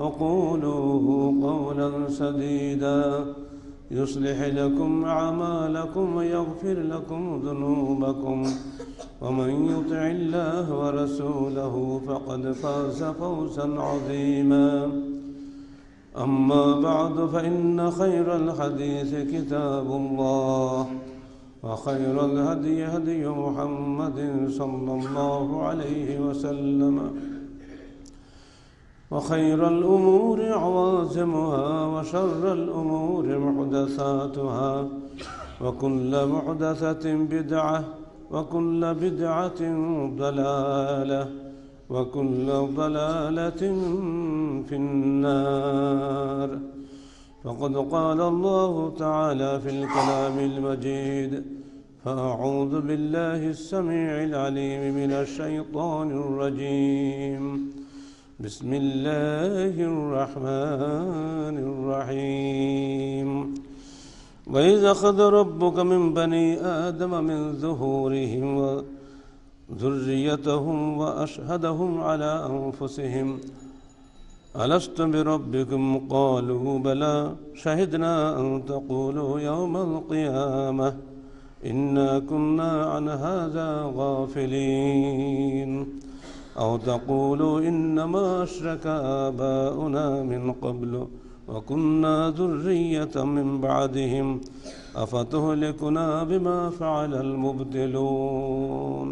وقولوه قولا سديدا يصلح لكم أعمالكم ويغفر لكم ذنوبكم ومن يطع الله ورسوله فقد فاز فوزا عظيما أما بعد فإن خير الحديث كتاب الله وخير الهدي هدي محمد صلى الله عليه وسلم وخير الأمور عوازمها وشر الأمور محدثاتها وكل محدثة بدعة وكل بدعة ضلالة وكل ضلالة في النار فقد قال الله تعالى في الكلام المجيد فأعوذ بالله السميع العليم من الشيطان الرجيم بسم الله الرحمن الرحيم وإذا أخذ ربك من بني آدم من ظهورهم وذريتهم وأشهدهم على أنفسهم ألست بربكم قالوا بلى شهدنا أن تقولوا يوم القيامة إنا كنا عن هذا غافلين أو تقولوا إنما أشرك آباؤنا من قبل وكنا ذرية من بعدهم أفتهلكنا بما فعل المبدلون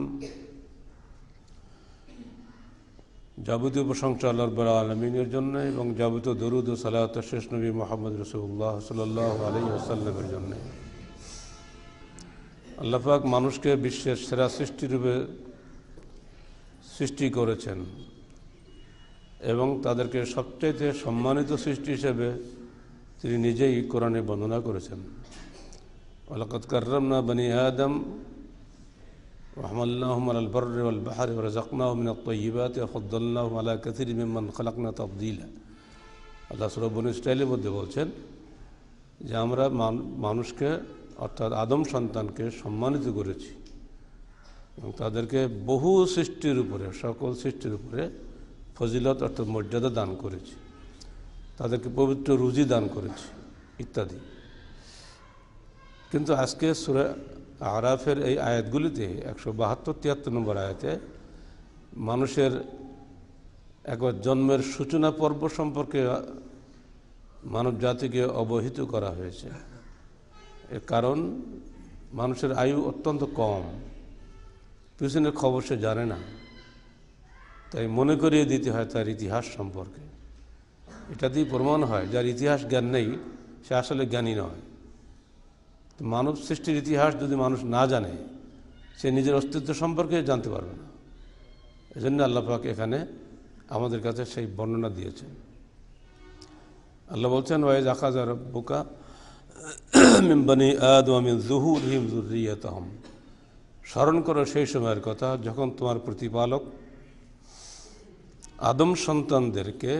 যাবতীয় প্রশংসা আল্লাহর বড় আলমিনের জন্য এবং যাবতীয় দরুদ ও সালাত শেষ নবী মোহাম্মদ রসুল্লাহ সাল্লাহ আলী আসাল্লামের জন্য আল্লাহাক মানুষকে বিশ্বের সেরা সৃষ্টিরূপে সৃষ্টি করেছেন এবং তাদেরকে সবচেয়ে সম্মানিত সৃষ্টি হিসেবে তিনি নিজেই কোরআনে বর্ণনা করেছেন ওলাকত কার্রমনা বনি আদম وحملناهم على البر والبحر ورزقناهم من الطيبات وفضلناهم على كثير ممن خلقنا تفضيلا মধ্যে বলছেন যে আমরা মানুষকে অর্থাৎ আদম সন্তানকে সম্মানিত করেছি এবং তাদেরকে বহু সৃষ্টির উপরে সকল সৃষ্টির উপরে ফজিলত অর্থাৎ মর্যাদা দান করেছে তাদেরকে পবিত্র রুজি দান করেছে ইত্যাদি কিন্তু আজকে সুরে আরাফের এই আয়াতগুলিতে একশো বাহাত্তর তিয়াত্তর নম্বর আয়াতে মানুষের একবার জন্মের সূচনা পর্ব সম্পর্কে মানব জাতিকে অবহিত করা হয়েছে এর কারণ মানুষের আয়ু অত্যন্ত কম পিছনের খবর সে জানে না তাই মনে করিয়ে দিতে হয় তার ইতিহাস সম্পর্কে এটাতেই প্রমাণ হয় যার ইতিহাস জ্ঞান নেই সে আসলে জ্ঞানী নয় মানব সৃষ্টির ইতিহাস যদি মানুষ না জানে সে নিজের অস্তিত্ব সম্পর্কে জানতে পারবে না এজন্য আল্লাপাক এখানে আমাদের কাছে সেই বর্ণনা দিয়েছে আল্লাহ বলছেন ওয়াইজ আকাজ আর বোকা মিম্বানি আদ মিন জুহুর হিম জুরিয়তাহম স্মরণ করো সেই সময়ের কথা যখন তোমার প্রতিপালক আদম সন্তানদেরকে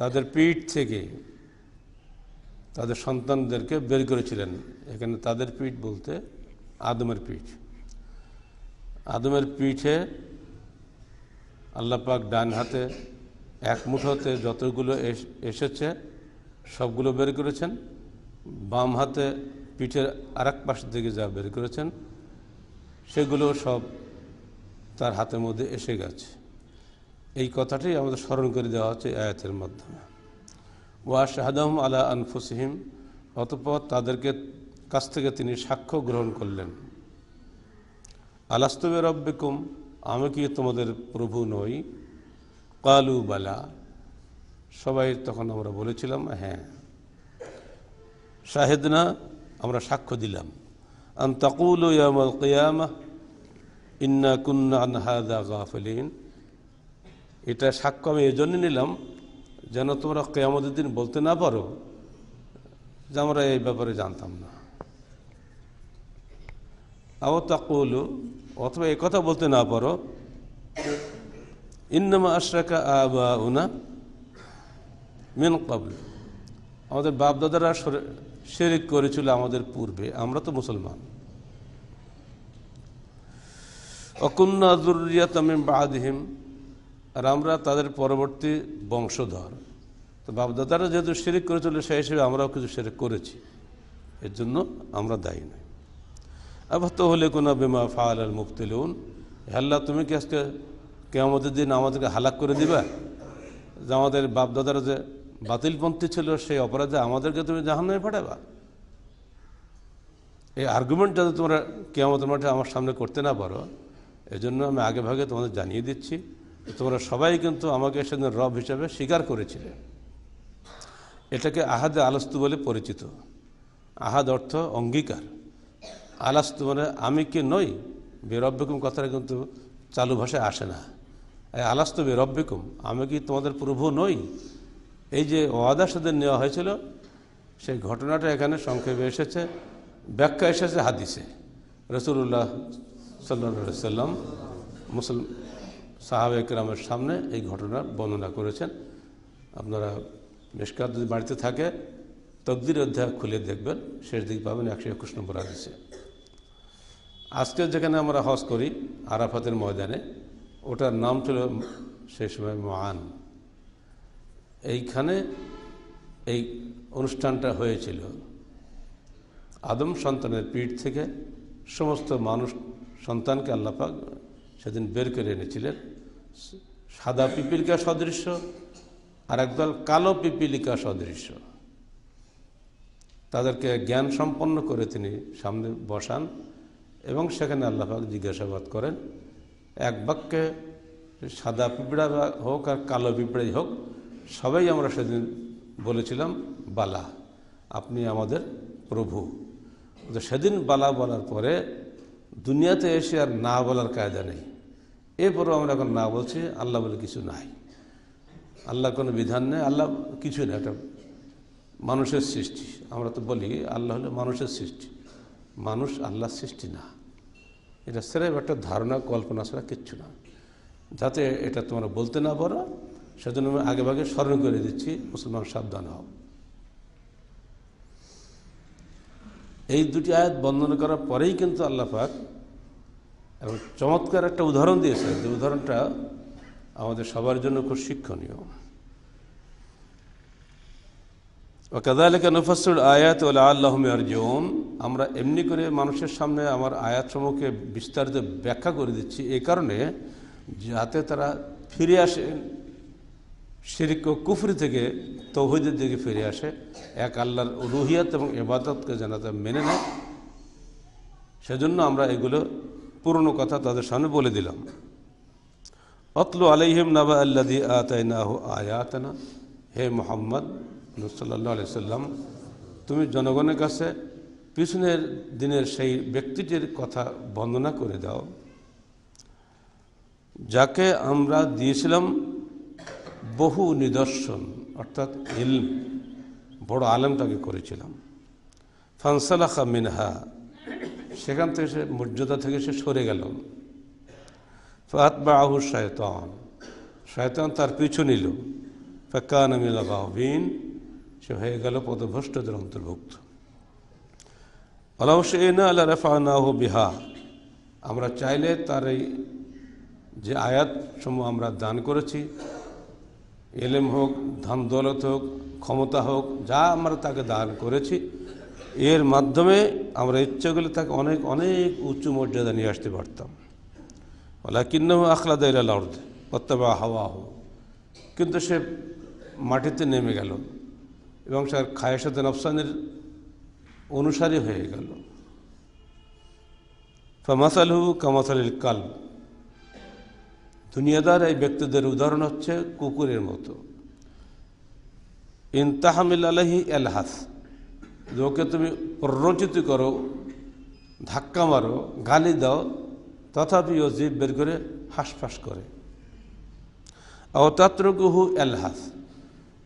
তাদের পিঠ থেকে তাদের সন্তানদেরকে বের করেছিলেন এখানে তাদের পিঠ বলতে আদমের পিঠ আদমের পিঠে আল্লাপাক ডান হাতে এক মুঠোতে যতগুলো এসেছে সবগুলো বের করেছেন বাম হাতে পিঠের আর এক পাশ দিকে যা বের করেছেন সেগুলো সব তার হাতের মধ্যে এসে গেছে এই কথাটি আমাদের স্মরণ করে দেওয়া হচ্ছে আয়াতের মাধ্যমে ওয়া শাহাদাহম আলা আনফুসহিম অতপর তাদেরকে কাছ থেকে তিনি সাক্ষ্য গ্রহণ করলেন আলাস্তবে রব্বিকুম আমি কি তোমাদের প্রভু নই কালু বালা সবাই তখন আমরা বলেছিলাম হ্যাঁ শাহেদনা আমরা সাক্ষ্য দিলাম আন এটা সাক্ষ্য আমি এই জন্য নিলাম যেন তোমরা কেয়ামতের দিন বলতে না পারো যে আমরা এই ব্যাপারে জানতাম না আও তাকুল অথবা কথা বলতে না পারো ইন্নামা আশ্রাকা আবা উনা মেন কাবল আমাদের বাপদাদারা শেরিক করেছিল আমাদের পূর্বে আমরা তো মুসলমান অকুন্না জরুরিয়া তামিম বাহাদহিম আর আমরা তাদের পরবর্তী বংশধর তো বাপদাদারা যেহেতু শেরিক করেছিল সেই হিসেবে আমরাও কিছু শিরিক করেছি এর জন্য আমরা দায়ী নই আবার তো হলে কোনো বেমা ফাল মুক্তি মুক্তিলুন হাল্লা তুমি কি আজকে কেমতের দিন আমাদেরকে হালাক করে দিবা যে আমাদের বাপদাদারা যে বাতিলপন্থী ছিল সেই অপরাধে আমাদেরকে তুমি জাহান নামে পাঠাবা এই আর্গুমেন্ট যাতে তোমরা কেমন মাঠে আমার সামনে করতে না পারো এজন্য আমি আগে ভাগে তোমাদের জানিয়ে দিচ্ছি তোমরা সবাই কিন্তু আমাকে সেদিন রব হিসাবে স্বীকার করেছিলে এটাকে আহাদে আলাস্তু বলে পরিচিত আহাদ অর্থ অঙ্গীকার আলাস্তু মানে আমি কি নই বেরব্যকুম কথাটা কিন্তু চালু ভাষায় আসে না আলাস্তু বেরব্যকুম আমি কি তোমাদের প্রভু নই এই যে ওয়াদা সাদের নেওয়া হয়েছিল সেই ঘটনাটা এখানে সংক্ষেপে এসেছে ব্যাখ্যা এসেছে হাদিসে রসুল্লাহ সাল্লা সাল্লাম মুসলম সাহাব একরামের সামনে এই ঘটনা বর্ণনা করেছেন আপনারা মেশকাত যদি বাড়িতে থাকে তকদির অধ্যায় খুলে দেখবেন শেষ দিক পাবেন একশো একুশ নম্বর হাদিসে আজকে যেখানে আমরা হজ করি আরাফাতের ময়দানে ওটার নাম ছিল সেই সময় মহান এইখানে এই অনুষ্ঠানটা হয়েছিল আদম সন্তানের পিঠ থেকে সমস্ত মানুষ সন্তানকে আল্লাপাক সেদিন বের করে এনেছিলেন সাদা পিপিলিকা সদৃশ্য আর একদল কালো পিপিলিকা সদৃশ্য তাদেরকে জ্ঞান সম্পন্ন করে তিনি সামনে বসান এবং সেখানে আল্লাহাক জিজ্ঞাসাবাদ করেন এক বাক্যে সাদা পিঁপড়া হোক আর কালো পিঁপড়াই হোক সবাই আমরা সেদিন বলেছিলাম বালা আপনি আমাদের প্রভু তো সেদিন বালা বলার পরে দুনিয়াতে এসে আর না বলার কায়দা নেই এরপরেও আমরা এখন না বলছি আল্লাহ বলে কিছু নাই আল্লাহ কোনো বিধান নেই আল্লাহ কিছু না এটা মানুষের সৃষ্টি আমরা তো বলি আল্লাহ হলে মানুষের সৃষ্টি মানুষ আল্লাহর সৃষ্টি না এটা সেরাই একটা ধারণা কল্পনা ছাড়া কিচ্ছু না যাতে এটা তোমরা বলতে না পারো সেজন্য আমি আগেভাগে স্মরণ করে দিচ্ছি মুসলমান সাবধান হও এই দুটি আয়াত বন্ধন করার পরেই কিন্তু আল্লাপাক এবং চমৎকার একটা উদাহরণ দিয়েছে যে উদাহরণটা আমাদের সবার জন্য খুব শিক্ষণীয় ওকাদালেকা নফাসুল আয়াত ওলা আল্লাহমে আর্জন আমরা এমনি করে মানুষের সামনে আমার আয়াতসমূহকে বিস্তারিত ব্যাখ্যা করে দিচ্ছি এ কারণে যাতে তারা ফিরে আসেন শিরিক ও কুফরি থেকে তৌহিদের দিকে ফিরে আসে এক আল্লাহর রুহিয়াত এবং এবাদতকে যেন তা মেনে নেয় সেজন্য আমরা এগুলো পুরনো কথা তাদের সামনে বলে দিলাম অতলু আলাইহিম নাবা আল্লাদি আতাইনাহু আয়াতনা হে মোহাম্মদ সাল্লাহ আলি সাল্লাম তুমি জনগণের কাছে পিছনের দিনের সেই ব্যক্তিটির কথা বন্দনা করে দাও যাকে আমরা দিয়েছিলাম বহু নিদর্শন অর্থাৎ ইলম বড় আলেম তাকে করেছিলাম ফানসালাখা মিনহা সেখান থেকে সে মর্যাদা থেকে সে সরে গেল আহু শায়তান শায়তন তার পিছু নিল ফাকান মিলা গাহবিন সে হয়ে গেল পদভ্রষ্টদের অন্তর্ভুক্ত আলাহ সেনা আল্লাহ রেফানাহ বিহা আমরা চাইলে তার এই যে আয়াত সমূহ আমরা দান করেছি এলেম হোক ধান দৌলত হোক ক্ষমতা হোক যা আমরা তাকে দান করেছি এর মাধ্যমে আমরা ইচ্ছা করলে তাকে অনেক অনেক উচ্চ মর্যাদা নিয়ে আসতে পারতাম ওলা কিন্ন আখলাদ লর্ধ অত্যাবা হাওয়া হোক কিন্তু সে মাটিতে নেমে গেল এবং সে খায়েসাদ অফসানের অনুসারী হয়ে গেল হু কামাসাল কাল দুনিয়াদার এই ব্যক্তিদের উদাহরণ হচ্ছে কুকুরের মতো ইনতাহামিল আলহি এলহাস ওকে তুমি প্ররোচিত করো ধাক্কা মারো গালি দাও তথাপি ও জীব বের করে ফাঁস করে অতাত্রকুহু এলহাস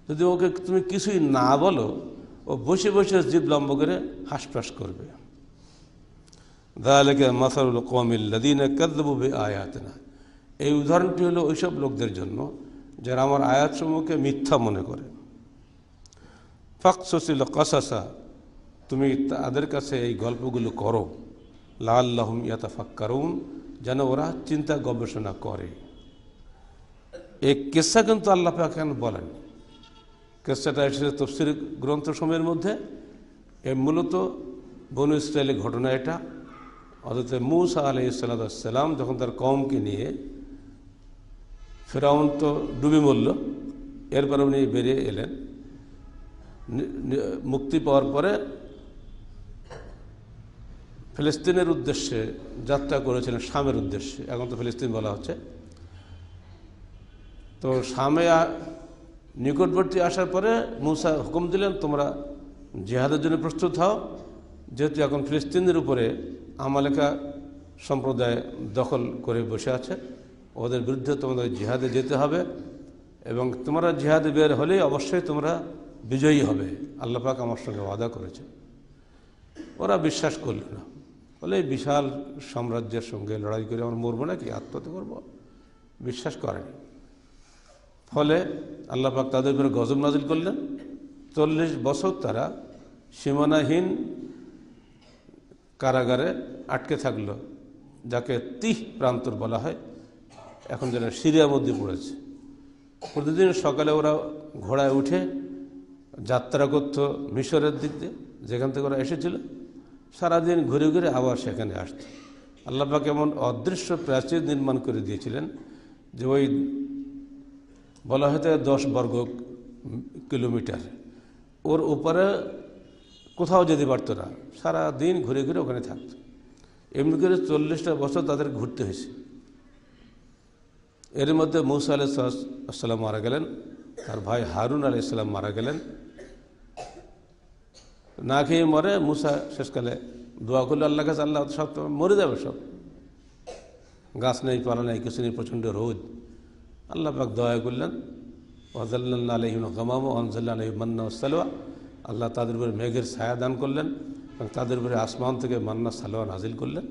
যদি ওকে তুমি কিছুই না বলো ও বসে বসে জীব লম্ব করে ফাঁস করবে লেগে মাসারুল কমিল্লাদিন কদ্দবু আয়াতনা এই উদাহরণটি হলো ওইসব লোকদের জন্য যারা আমার আয়াতসমূহকে মিথ্যা মনে করে ফাকসিল কসাসা তুমি তাদের কাছে এই গল্পগুলো করো লাল্লাহম ইয়াতা ফাক্কারুন যেন ওরা চিন্তা গবেষণা করে এই কেসা কিন্তু আল্লাহ কেন বলেন কেসাটা এসেছে তফসির গ্রন্থ সময়ের মধ্যে এ মূলত বনু ইসরায়েলের ঘটনা এটা অর্থাৎ মৌসা আলি সাল্লাম যখন তার কমকে নিয়ে ফেরাউন তো ডুবে মরল এরপর উনি বেরিয়ে এলেন মুক্তি পাওয়ার পরে ফিলিস্তিনের উদ্দেশ্যে যাত্রা করেছিলেন শামের উদ্দেশ্যে এখন তো ফিলিস্তিন বলা হচ্ছে তো শামে নিকটবর্তী আসার পরে মুসা হুকুম দিলেন তোমরা জেহাদের জন্য প্রস্তুত হও যেহেতু এখন ফিলিস্তিনের উপরে আমালেকা সম্প্রদায় দখল করে বসে আছে ওদের বিরুদ্ধে তোমাদের জিহাদে যেতে হবে এবং তোমরা জিহাদে বের হলেই অবশ্যই তোমরা বিজয়ী হবে আল্লাপাক আমার সঙ্গে ওয়াদা করেছে ওরা বিশ্বাস করল না বলে বিশাল সাম্রাজ্যের সঙ্গে লড়াই করে আমার মরবো নাকি আত্মহত্যা করব বিশ্বাস করেনি ফলে আল্লাপাক তাদের উপরে গজব নাজিল করলেন চল্লিশ বছর তারা সীমানাহীন কারাগারে আটকে থাকলো যাকে তিহ প্রান্তর বলা হয় এখন যেন সিরিয়ার মধ্যে পড়েছে প্রতিদিন সকালে ওরা ঘোড়ায় উঠে যাত্রা করত মিশরের দিক দিয়ে যেখান থেকে ওরা এসেছিল সারাদিন ঘুরে ঘুরে আবার সেখানে আসত আল্লাপাকে এমন অদৃশ্য প্রাচীর নির্মাণ করে দিয়েছিলেন যে ওই বলা হয়তো দশ বর্গ কিলোমিটার ওর উপরে কোথাও যেতে পারত না সারাদিন ঘুরে ঘুরে ওখানে থাকত এমনি করে চল্লিশটা বছর তাদের ঘুরতে হয়েছে এর মধ্যে মৌসা আলাইসাল্লাম মারা গেলেন তার ভাই হারুন আলাইসাল্লাম মারা গেলেন না খেয়ে মরে মূসা শেষকালে দোয়া করলে আল্লাহ কাছে আল্লাহ সব মরে যাবে সব গাছ নেই পালা নেই কিছু নেই প্রচণ্ড রোদ আল্লাহ পাক দয়া করলেন ওয়াজাল্লা আলহিম গমাম আমজাল্লা আলহিম মান্না সালোয়া আল্লাহ তাদের উপরে মেঘের ছায়া দান করলেন এবং তাদের উপরে আসমান থেকে মান্না সালোয়া নাজিল করলেন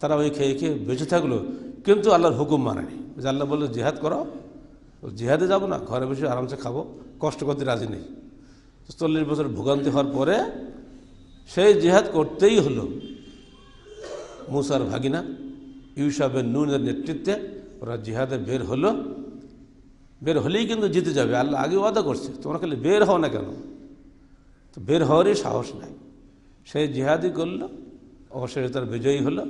তারা ওই খেয়ে খেয়ে বেঁচে থাকলো কিন্তু আল্লাহর হুকুম মানেনি যে আল্লাহ বললো জেহাদ করো জেহাদে যাবো না ঘরে বসে আরামসে খাবো কষ্ট করতে রাজি নেই চল্লিশ বছর ভোগান্তি হওয়ার পরে সেই জেহাদ করতেই হলো মুসার ভাগিনা ইউসাফের নুনের নেতৃত্বে ওরা জিহাদে বের হলো বের হলেই কিন্তু জিতে যাবে আল্লাহ আগে ওয়াদা করছে তোমরা খালি বের হও না কেন তো বের হওয়ারই সাহস নাই সেই জিহাদই করলো অবশেষে তার বিজয়ী হলো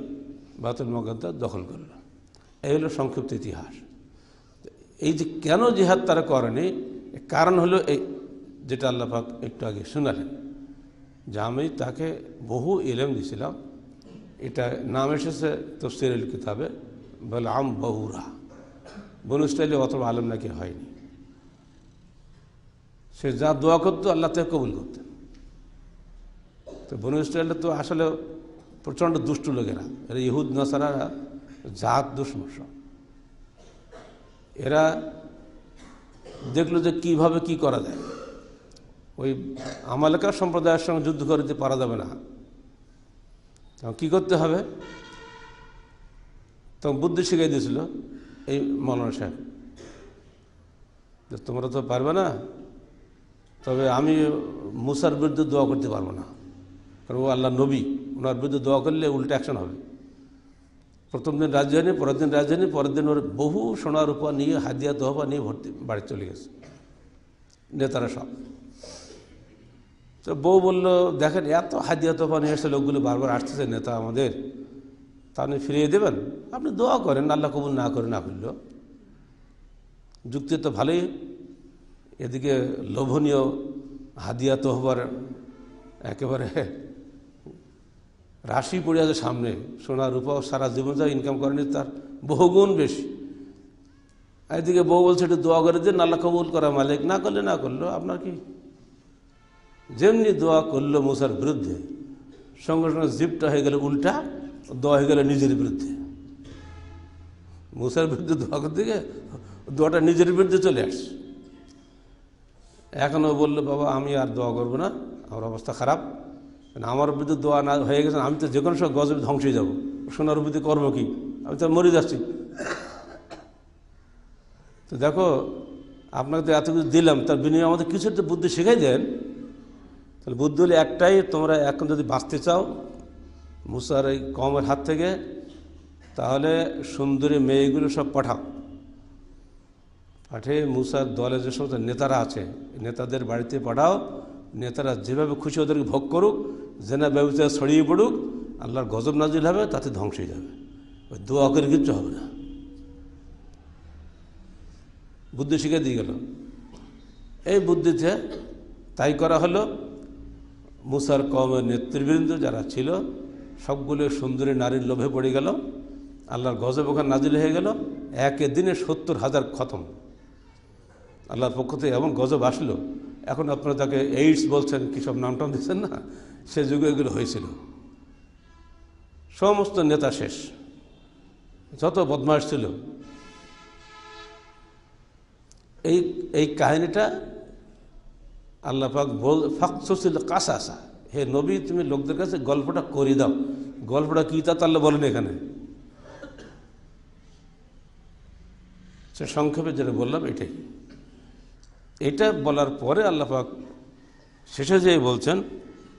বাতুল মকাদ্দার দখল করলো এই হলো সংক্ষিপ্ত ইতিহাস এই যে কেন জিহাদ তারা করেনি কারণ হলো এই যেটা আল্লাহাক একটু আগে শোনালেন যে আমি তাকে বহু এলেম দিয়েছিলাম এটা নাম এসেছে তো তফসিরুল কিতাবে বলে আম বহুরা বনু স্টাইলে অত আলম নাকি হয়নি সে যা দোয়া করতো আল্লাহ তাকে কবুল করতেন তো বনু ইসরায়েলটা তো আসলে প্রচণ্ড দুষ্ট লোকেরা ইহুদ নাসারা জাত দুশ্মন এরা দেখলো যে কিভাবে কি করা যায় ওই আমালেকার সম্প্রদায়ের সঙ্গে যুদ্ধ করে পারা যাবে না তখন কী করতে হবে তখন বুদ্ধি শিখাই দিয়েছিল এই মৌলানা সাহেব যে তোমরা তো পারবে না তবে আমি মুসার বিরুদ্ধে দোয়া করতে পারবো না কারণ ও আল্লাহ নবী ওনার বিরুদ্ধে দোয়া করলে উল্টা অ্যাকশন হবে প্রথম দিন রাজ্য হয়নি পরের দিন রাজ্য হয়নি পরের দিন ওর বহু সোনা রূপা নিয়ে হাদিয়া দোহবা নিয়ে ভর্তি বাড়ি চলে গেছে নেতারা সব তো বউ বলল দেখেন এত হাদিয়া তোফা নিয়ে এসে লোকগুলো বারবার আসতেছে নেতা আমাদের তা আপনি ফিরিয়ে দেবেন আপনি দোয়া করেন আল্লাহ কবুল না করেন আফুল্য যুক্তি তো ভালোই এদিকে লোভনীয় হাদিয়া তোহবার একেবারে রাশি পড়ে আছে সামনে সোনা রূপা সারা জীবন যা ইনকাম করেনি তার বহুগুণ বেশি এদিকে বউ বলছে একটু দোয়া করে দিন আল্লাহ কবুল করা মালিক না করলে না করলো আপনার কি যেমনি দোয়া করলো মশার বিরুদ্ধে সঙ্গে সঙ্গে জিপটা হয়ে গেল উল্টা দোয়া হয়ে গেলে নিজের বিরুদ্ধে মশার বিরুদ্ধে দোয়া করতে গিয়ে দোয়াটা নিজের বিরুদ্ধে চলে আসছে এখনও বললো বাবা আমি আর দোয়া করবো না আমার অবস্থা খারাপ মানে আমার বিরুদ্ধে দোয়া না হয়ে গেছে আমি তো যে কোনো সময় গজব ধ্বংস হয়ে যাবো সোনার বিরুদ্ধে করবো কি আমি তো মরে যাচ্ছি তো দেখো আপনাকে তো এত কিছু দিলাম তার বিনিময়ে আমাদের কিছু তো বুদ্ধি শিখাই দেন তাহলে বুদ্ধি হলে একটাই তোমরা এখন যদি বাঁচতে চাও মুসার এই কমের হাত থেকে তাহলে সুন্দরী মেয়েগুলো সব পাঠাও পাঠিয়ে মুসার দলে যে সমস্ত নেতারা আছে নেতাদের বাড়িতে পাঠাও নেতারা যেভাবে খুশি ওদেরকে ভোগ করুক জেনা ব্যবচার ছড়িয়ে পড়ুক আল্লাহর গজব নাজিল হবে তাতে ধ্বংস হয়ে যাবে ওই দোয়া করে কিচ্ছু হবে না বুদ্ধি শিখিয়ে দিয়ে গেল এই বুদ্ধিতে তাই করা হলো মুসার কমের নেতৃবৃন্দ যারা ছিল সবগুলো সুন্দরী নারীর লোভে পড়ে গেল আল্লাহর গজব ওখানে নাজিল হয়ে গেল একে দিনে সত্তর হাজার খতম আল্লাহর পক্ষ থেকে এমন গজব আসলো এখন আপনারা তাকে এইডস বলছেন কী সব নাম দিচ্ছেন না সে যুগে এগুলো হয়েছিল সমস্ত নেতা শেষ যত বদমাস ছিল এই এই কাহিনীটা আল্লাপাক বল ফাকসুসিল আসা হে নবী তুমি লোকদের কাছে গল্পটা করে দাও গল্পটা কী তা তাহলে বলেন এখানে সে সংক্ষেপে যেটা বললাম এটাই এটা বলার পরে আল্লাপাক শেষে যেয়ে বলছেন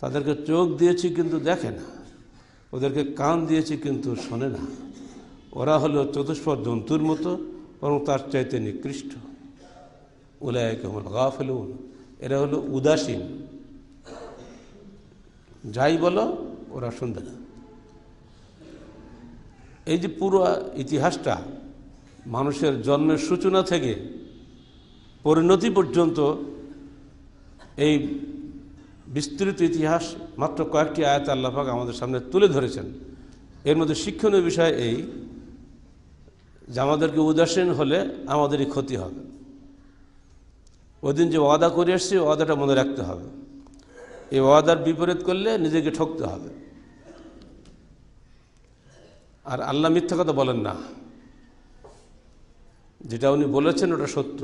তাদেরকে চোখ দিয়েছি কিন্তু দেখে না ওদেরকে কান দিয়েছি কিন্তু শোনে না ওরা হলো চতুষ্পর জন্তুর মতো বরং তার চাইতে নিকৃষ্ট উলায়কে হল গাফেলুন এরা হলো উদাসীন যাই বলো ওরা শুনবে না এই যে পুরো ইতিহাসটা মানুষের জন্মের সূচনা থেকে পরিণতি পর্যন্ত এই বিস্তৃত ইতিহাস মাত্র কয়েকটি আয়াত আল্লাহাক আমাদের সামনে তুলে ধরেছেন এর মধ্যে শিক্ষণীয় বিষয় এই যে আমাদেরকে উদাসীন হলে আমাদেরই ক্ষতি হবে ওদিন যে ওয়াদা করে এসছে ওয়াদাটা মনে রাখতে হবে এই ওয়াদার বিপরীত করলে নিজেকে ঠকতে হবে আর আল্লাহ মিথ্যা কথা বলেন না যেটা উনি বলেছেন ওটা সত্য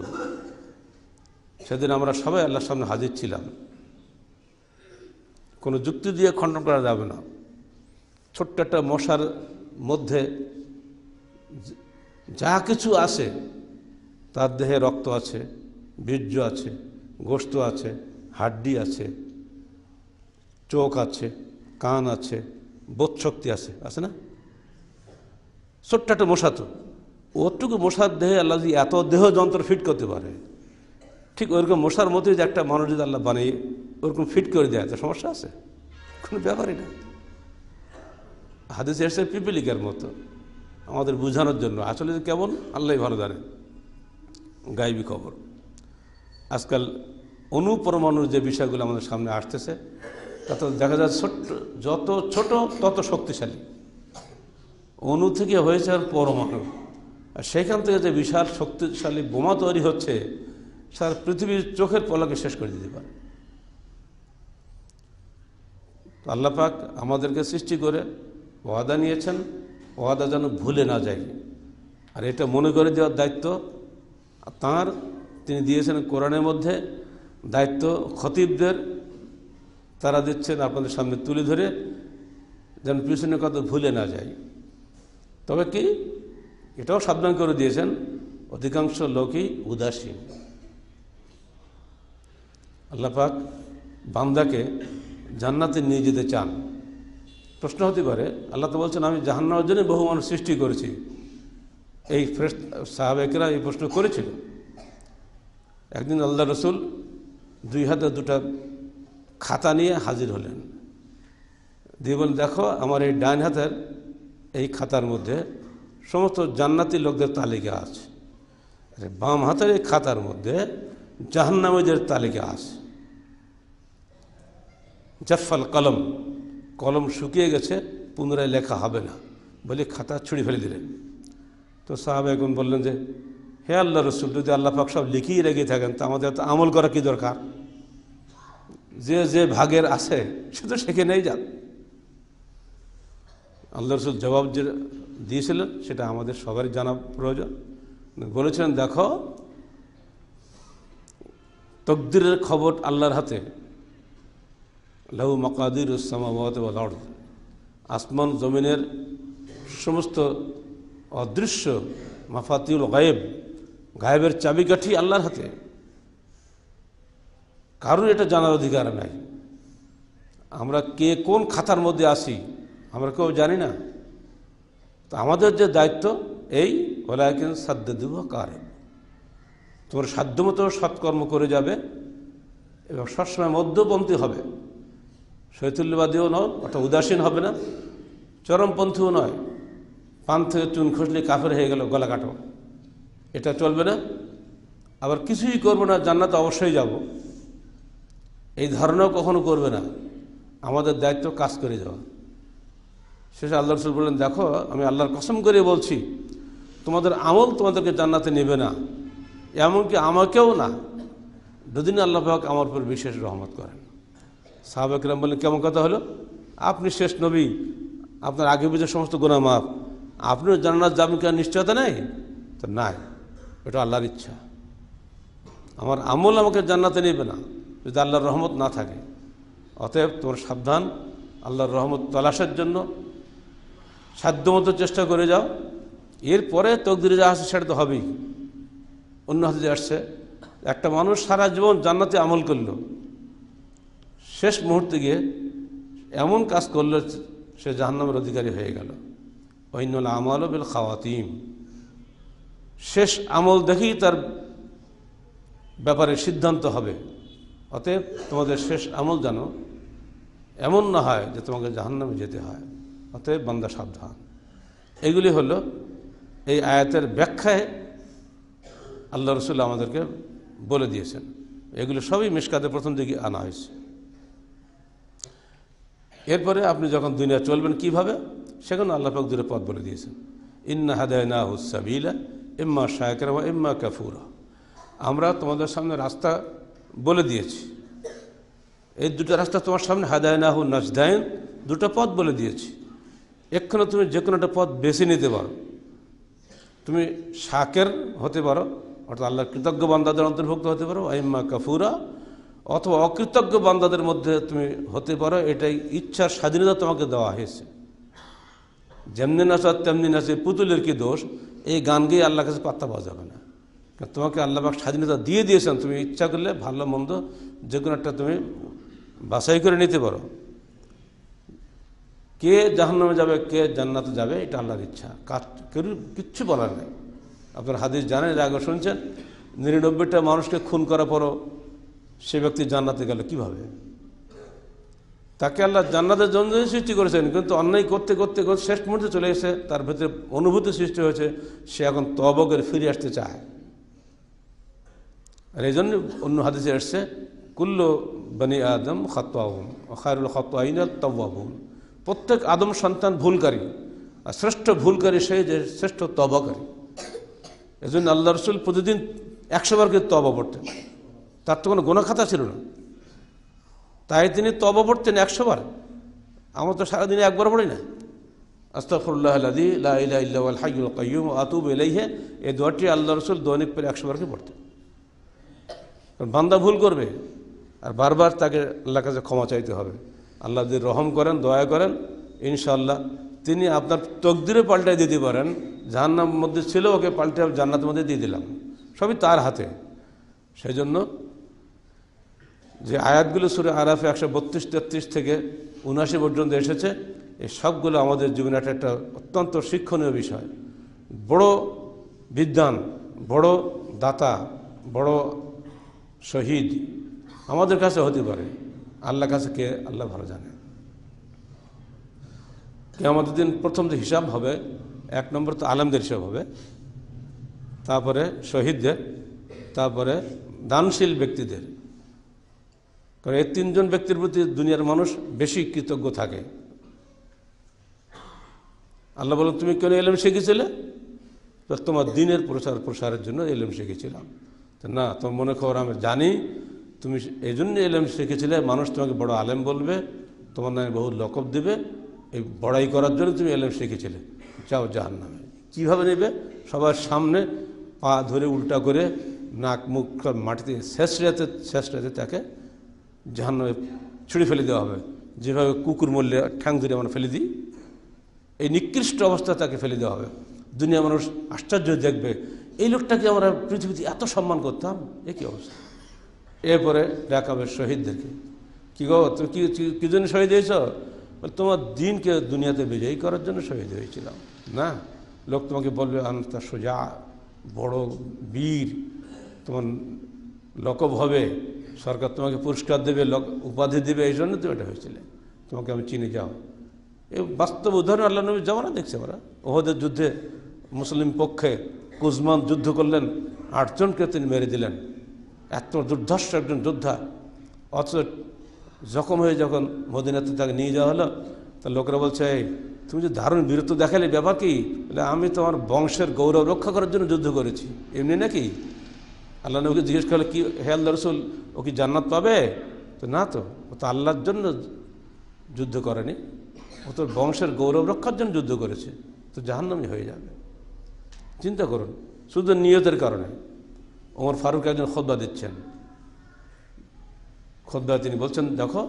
সেদিন আমরা সবাই আল্লাহর সামনে হাজির ছিলাম কোনো যুক্তি দিয়ে খণ্ডন করা যাবে না ছোট্ট একটা মশার মধ্যে যা কিছু আছে তার দেহে রক্ত আছে বীর্য আছে গোস্ত আছে হাড্ডি আছে চোখ আছে কান আছে বোধ শক্তি আছে আছে না ছোট্ট একটা মশা তো ওটুকু মশার দেহে আল্লাহ এত দেহ যন্ত্র ফিট করতে পারে ঠিক ওইরকম মশার মতোই যে একটা মানুষ যদি আল্লাহ বানিয়ে ওরকম ফিট করে দেয় তো সমস্যা আছে কোনো ব্যাপারই না হাদিস এসে পিপিলিকার মতো আমাদের বোঝানোর জন্য আসলে যে কেমন আল্লাহ ভালো জানে গাইবি খবর আজকাল অনুপরমাণুর যে বিষয়গুলো আমাদের সামনে আসতেছে তত দেখা যায় ছোট্ট যত ছোট তত শক্তিশালী অনু থেকে হয়েছে আর পরমাণু আর সেখান থেকে যে বিশাল শক্তিশালী বোমা তৈরি হচ্ছে সারা পৃথিবীর চোখের পলাকে শেষ করে দিতে পারে তো আল্লাপাক আমাদেরকে সৃষ্টি করে ওয়াদা নিয়েছেন ওয়াদা যেন ভুলে না যায় আর এটা মনে করে দেওয়ার দায়িত্ব তার তিনি দিয়েছেন কোরআনের মধ্যে দায়িত্ব খতিবদের তারা দিচ্ছেন আপনাদের সামনে তুলে ধরে যেন পিছনে কথা ভুলে না যায় তবে কি এটাও সাবধান করে দিয়েছেন অধিকাংশ লোকই উদাসীন আল্লাপাক বান্দাকে জান্নাতে নিয়ে যেতে চান প্রশ্ন হতে পারে আল্লাহ তো বলছেন আমি জাহান্নার জন্য বহু মানুষ সৃষ্টি করেছি এই ফ্রেশ সাহাবেকরা এই প্রশ্ন করেছিল একদিন আল্লাহ রসুল দুই হাতে দুটা খাতা নিয়ে হাজির হলেন দিয়ে বলেন দেখো আমার এই ডাইন হাতের এই খাতার মধ্যে সমস্ত জান্নাতি লোকদের তালিকা আছে বাম হাতের এই খাতার মধ্যে জাহান্নামীদের তালিকা আছে জাফাল কলম কলম শুকিয়ে গেছে পুনরায় লেখা হবে না বলে খাতা ছুড়ি ফেলে দিলেন তো সাহাব এখন বললেন যে হে আল্লাহ রসুল যদি আল্লাহ পাক সব লিখিয়ে রেখে থাকেন তো আমাদের তো আমল করা কি দরকার যে যে ভাগের আছে সে তো শেখে নেই যান আল্লাহ রসুল জবাব যে দিয়েছিলেন সেটা আমাদের সবারই জানা প্রয়োজন বলেছিলেন দেখো তকদিরের খবর আল্লাহর হাতে লহু মকাদির ইসলামাবাদ আসমান জমিনের সমস্ত অদৃশ্য মাফাতিউল গায়েব গায়েবের চাবিকাঠি আল্লাহর হাতে কারোর এটা জানার অধিকার নাই আমরা কে কোন খাতার মধ্যে আসি আমরা কেউ জানি না তো আমাদের যে দায়িত্ব এই ওলায়কেন সাধ্য দেব কার তোমার সাধ্যমতো সৎকর্ম করে যাবে এবং সবসময় মধ্যপন্থী হবে শৈতুল্যবাদীও নয় অর্থাৎ উদাসীন হবে না চরমপন্থীও নয় পান থেকে চুন খসলে কাফের হয়ে গেল গলা কাটো এটা চলবে না আবার কিছুই করবো না জান্নাত অবশ্যই যাব এই ধারণাও কখনো করবে না আমাদের দায়িত্ব কাজ করে যাওয়া শেষে আল্লাহ রসুল বললেন দেখো আমি আল্লাহর কসম করে বলছি তোমাদের আমল তোমাদেরকে জান্নাতে নেবে না এমনকি আমাকেও না যদি না আল্লাহ আমার উপর বিশেষ রহমত করেন সাহাবাকিরাম বললেন কেমন কথা হলো আপনি শেষ নবী আপনার আগে বুঝে সমস্ত গোনা মাফ আপনিও জান্নাত যাবেন কেন নিশ্চয়তা নেই তো নাই ওটা আল্লাহর ইচ্ছা আমার আমল আমাকে জান্নাতে নেবে না যদি আল্লাহর রহমত না থাকে অতএব তোমার সাবধান আল্লাহর রহমত তলাশের জন্য সাধ্যমতো চেষ্টা করে যাও এরপরে তকদিরে যা আসে সেটা তো হবেই অন্য হাতে আসছে একটা মানুষ সারা জীবন জান্নাতে আমল করলো শেষ মুহূর্তে গিয়ে এমন কাজ করলো সে জাহান্নামের অধিকারী হয়ে গেল অন্যল আমল বিল খাওয়াতিম শেষ আমল দেখেই তার ব্যাপারে সিদ্ধান্ত হবে অতএব তোমাদের শেষ আমল যেন এমন না হয় যে তোমাকে জাহান্নামে যেতে হয় অতএব বন্দা সাবধান এগুলি হলো এই আয়াতের ব্যাখ্যায় আল্লাহ রসুল্লাহ আমাদেরকে বলে দিয়েছেন এগুলো সবই মিসকাতে প্রথম দিকে আনা হয়েছে এরপরে আপনি যখন দুনিয়া চলবেন কিভাবে সেখানে আল্লাপাক দূরে পথ বলে দিয়েছেন ইন্না হাদায়না হুসাবিলা ইম্মা শায়কের বা ইম্মা কাফুরা আমরা তোমাদের সামনে রাস্তা বলে দিয়েছি এই দুটো রাস্তা তোমার সামনে হাদায়নাহ নাজদায়ন দুটো পথ বলে দিয়েছি এক্ষণে তুমি যে কোনো একটা পথ বেছে নিতে পারো তুমি শাকের হতে পারো অর্থাৎ আল্লাহ কৃতজ্ঞ বান্দাদের অন্তর্ভুক্ত হতে পারো এম্মা কাফুরা অথবা অকৃতজ্ঞ বান্দাদের মধ্যে তুমি হতে পারো এটাই ইচ্ছার স্বাধীনতা তোমাকে দেওয়া হয়েছে যেমনি নাচা তেমনি নাচে পুতুলের কি দোষ এই গান গিয়ে আল্লাহ কাছে পাত্তা পাওয়া যাবে না তোমাকে আল্লাহবাক স্বাধীনতা দিয়ে দিয়েছেন তুমি ইচ্ছা করলে ভালো মন্দ যে কোনো একটা তুমি বাছাই করে নিতে পারো কে জাহান্নামে যাবে কে জান্নাতে যাবে এটা আল্লাহর ইচ্ছা কাজ কিচ্ছু বলার নেই আপনার হাদিস জানেন আগে শুনছেন নিরানব্বইটা মানুষকে খুন করার পরও সে ব্যক্তি জান্নাতে গেল কিভাবে তাকে আল্লাহ জান্নাতের জন্য সৃষ্টি করেছেন কিন্তু অন্যায় করতে করতে করতে শেষ মুহূর্তে চলে এসে তার ভেতরে অনুভূতি সৃষ্টি হয়েছে সে এখন তবকের ফিরে আসতে চায় আর এই জন্য অন্য হাদিসে এসছে কুল্ল বানি আদম খতম খায়রুল খতাইন তবাবুন প্রত্যেক আদম সন্তান ভুলকারী আর শ্রেষ্ঠ ভুলকারী সেই যে শ্রেষ্ঠ তবাকারী এজন্য আল্লাহ রসুল প্রতিদিন একশো বারকে তবা পড়তেন তার তো কোনো গোনাখাতা ছিল না তাই তিনি তব পড়তেন একশোবার আমার তো সারাদিনে একবার পড়ি না আস্তাফরুল্লাহ আলাদি লাইল হাইউল কাইম আতুব এলাইহে এই দোয়াটি আল্লাহ রসুল দৈনিক একশো বারকে পড়তেন কারণ বান্দা ভুল করবে আর বারবার তাকে আল্লাহ কাছে ক্ষমা চাইতে হবে আল্লাহ যদি রহম করেন দয়া করেন ইনশাল্লাহ তিনি আপনার তকদিরে পাল্টায় দিতে পারেন জাহান্নার মধ্যে ছিল ওকে পাল্টে জান্নাতের মধ্যে দিয়ে দিলাম সবই তার হাতে সেই জন্য যে আয়াতগুলো সুরে আরাফে একশো বত্রিশ তেত্রিশ থেকে উনআশি পর্যন্ত এসেছে এই সবগুলো আমাদের জীবনে একটা একটা অত্যন্ত শিক্ষণীয় বিষয় বড় বিদ্যান বড় দাতা বড় শহীদ আমাদের কাছে হতে পারে আল্লাহ কাছে কে আল্লাহ ভালো জানে কে আমাদের দিন প্রথম যে হিসাব হবে এক নম্বর তো আলমদের হিসাব হবে তারপরে শহীদদের তারপরে দানশীল ব্যক্তিদের কারণ এই তিনজন ব্যক্তির প্রতি দুনিয়ার মানুষ বেশি কৃতজ্ঞ থাকে আল্লাহ বলেন তুমি কেন এলম শিখেছিলে তোমার দিনের প্রচার প্রসারের জন্য এলম শিখেছিলাম তো না তোমার মনে খবর আমি জানি তুমি এই জন্য এলম শিখেছিলে মানুষ তোমাকে বড় আলেম বলবে তোমার নামে বহু লকব দেবে এই বড়াই করার জন্য তুমি এলেম শিখেছিলে যাও জাহান নামে কীভাবে নেবে সবার সামনে পা ধরে উল্টা করে নাক মুখ মাটিতে শেষ রাতে শেষ রাতে তাকে জাহান্নামে ছুঁড়ে ফেলে দেওয়া হবে যেভাবে কুকুর মূল্যে ঠ্যাং ধরে আমরা ফেলে দিই এই নিকৃষ্ট অবস্থা তাকে ফেলে দেওয়া হবে দুনিয়া মানুষ আশ্চর্য দেখবে এই লোকটাকে আমরা পৃথিবীতে এত সম্মান করতাম এ কী অবস্থা এরপরে ডাকাবে শহীদদেরকে কী গো তুমি কী কী জন্য শহীদ হয়েছ তোমার দিনকে দুনিয়াতে বিজয়ী করার জন্য শহীদ হয়েছিলাম না লোক তোমাকে বলবে আনতা সোজা বড় বীর তোমার লকব হবে সরকার তোমাকে পুরস্কার দেবে উপাধি দেবে এই জন্য তুমি এটা হয়েছিলে তোমাকে আমি চিনে যাও এই বাস্তব উদাহরণ আল্লাহ নবী না দেখছে আমরা ওহদের যুদ্ধে মুসলিম পক্ষে কুজমান যুদ্ধ করলেন আটজনকে তিনি মেরে দিলেন এত দুর্ধর্ষ একজন যোদ্ধা অথচ জখম হয়ে যখন মদিনাতে তাকে নিয়ে যাওয়া হলো তা লোকরা বলছে তুমি যে দারুণ বীরত্ব দেখালে ব্যাপার কি আমি তোমার বংশের গৌরব রক্ষা করার জন্য যুদ্ধ করেছি এমনি নাকি আল্লাহ নবীকে জিজ্ঞেস করলে কি হে আল্লাহ রসুল ও কি জান্নাত পাবে তো না তো ও তো আল্লাহর জন্য যুদ্ধ করেনি ও তোর বংশের গৌরব রক্ষার জন্য যুদ্ধ করেছে তো জাহান্নামি হয়ে যাবে চিন্তা করুন শুধু নিয়তের কারণে ওমর ফারুক একজন খোদ্া দিচ্ছেন খোদ্া তিনি বলছেন দেখো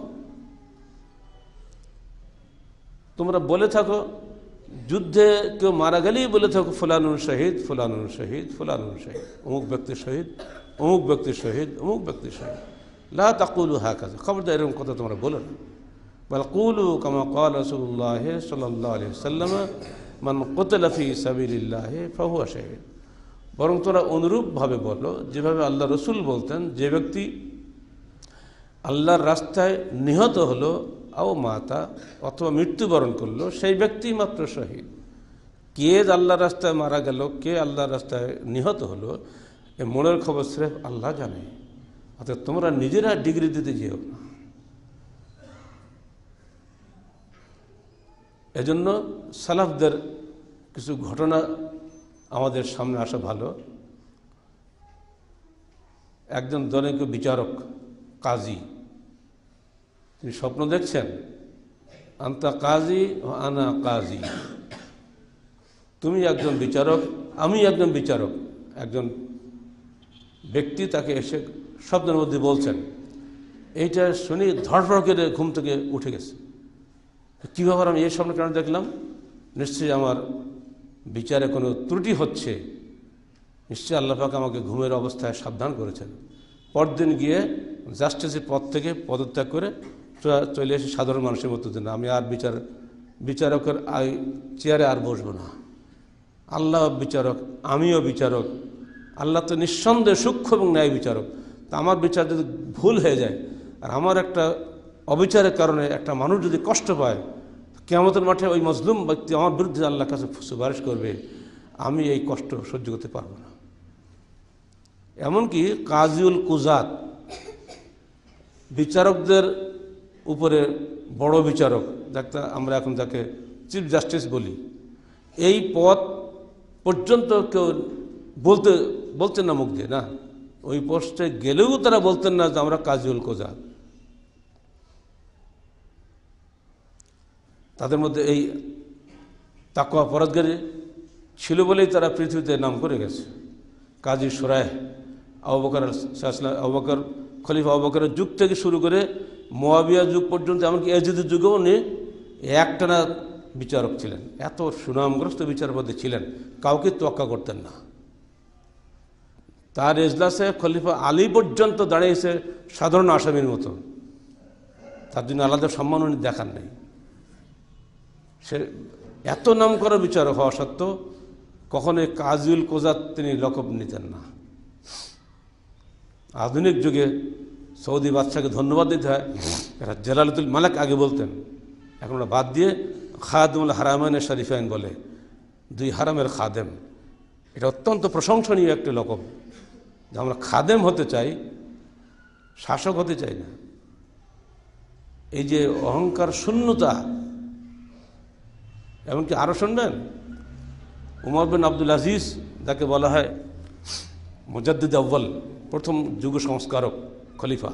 তোমরা বলে থাকো যুদ্ধে কেউ মারা গেলেই বলে থাকো ফুলানুন শহীদ ফুলানুন শহীদ ফুলানুন শহীদ অমুক ব্যক্তি শহীদ অমুক ব্যক্তি শহীদ অমুক ব্যক্তি শহীদ লা হ্যাঁ হা কাজ খবরদা এরকম কথা তোমরা বলো না বল কুলু কামা কাল রসুল্লাহ সাল্লি আলি সাল্লাম মান কোতলফি সাবিল্লাহ ফাহুয়া শহীদ বরং তোরা অনুরূপভাবে বলো যেভাবে আল্লাহ রসুল বলতেন যে ব্যক্তি আল্লাহর রাস্তায় নিহত হলো আও মাতা অথবা মৃত্যুবরণ করলো সেই ব্যক্তি মাত্র শহীদ কে আল্লাহ রাস্তায় মারা গেল কে আল্লাহ রাস্তায় নিহত হলো এ মনের খবর স্রেফ আল্লাহ জানে অর্থাৎ তোমরা নিজেরা ডিগ্রি দিতে যেও এজন্য সালাফদের কিছু ঘটনা আমাদের সামনে আসা ভালো একজন দলের বিচারক কাজী তিনি স্বপ্ন দেখছেন আন্তা কাজী আনা কাজী তুমি একজন বিচারক আমি একজন বিচারক একজন ব্যক্তি তাকে এসে স্বপ্নের মধ্যে বলছেন এইটা শুনি ধরফড় করে ঘুম থেকে উঠে গেছে কীভাবে আমি এই স্বপ্ন কেন দেখলাম নিশ্চয়ই আমার বিচারে কোনো ত্রুটি হচ্ছে নিশ্চয়ই আল্লাহাকে আমাকে ঘুমের অবস্থায় সাবধান করেছেন পরদিন গিয়ে জাস্টিসের পদ থেকে পদত্যাগ করে চলে এসে সাধারণ মানুষের মতো দিন আমি আর বিচার বিচারকের চেয়ারে আর বসব না আল্লাহ বিচারক আমিও বিচারক আল্লাহ তো নিঃসন্দেহে সূক্ষ্ম এবং ন্যায় বিচারক তা আমার বিচার যদি ভুল হয়ে যায় আর আমার একটা অবিচারের কারণে একটা মানুষ যদি কষ্ট পায় কেমতের মাঠে ওই মজলুম ব্যক্তি আমার বিরুদ্ধে আল্লাহর কাছে সুপারিশ করবে আমি এই কষ্ট সহ্য করতে পারবো না এমনকি কাজিউল কুজাত বিচারকদের উপরে বড় বিচারক যাকে আমরা এখন যাকে চিফ জাস্টিস বলি এই পদ পর্যন্ত কেউ বলতে বলতেন না মুখ দিয়ে না ওই পোস্টে গেলেও তারা বলতেন না যে আমরা কাজল কোজা তাদের মধ্যে এই তাকু অপরাধগারী ছিল বলেই তারা পৃথিবীতে নাম করে গেছে কাজী সুরায় আবকার আবকার খলিফা আবকারের যুগ থেকে শুরু করে মোয়াবিয়া যুগ পর্যন্ত এমনকি এজিদের যুগেও উনি একটানা বিচারক ছিলেন এত সুনামগ্রস্ত বিচারপতি ছিলেন কাউকে তোয়াক্কা করতেন না তার এজলাসে খলিফা আলী পর্যন্ত দাঁড়িয়েছে সাধারণ আসামির মতো তার জন্য আলাদা সম্মান উনি দেখার নেই সে এত নাম করা বিচারক হওয়া সত্ত্বেও কখনোই কাজুল কোজাত তিনি লকব নিতেন না আধুনিক যুগে সৌদি বাদশাকে ধন্যবাদ দিতে হয় এটা জালালুতুল মালাক আগে বলতেন এখন ওরা বাদ দিয়ে খাদমুল হারামেন শরিফাইন বলে দুই হারামের খাদেম এটা অত্যন্ত প্রশংসনীয় একটি লকব যে আমরা খাদেম হতে চাই শাসক হতে চাই না এই যে অহংকার শূন্যতা এমনকি আরও শুনবেন উমর বিন আব্দুল আজিজ যাকে বলা হয় মুজাদ্দিদ আব্বাল প্রথম যুগ সংস্কারক খলিফা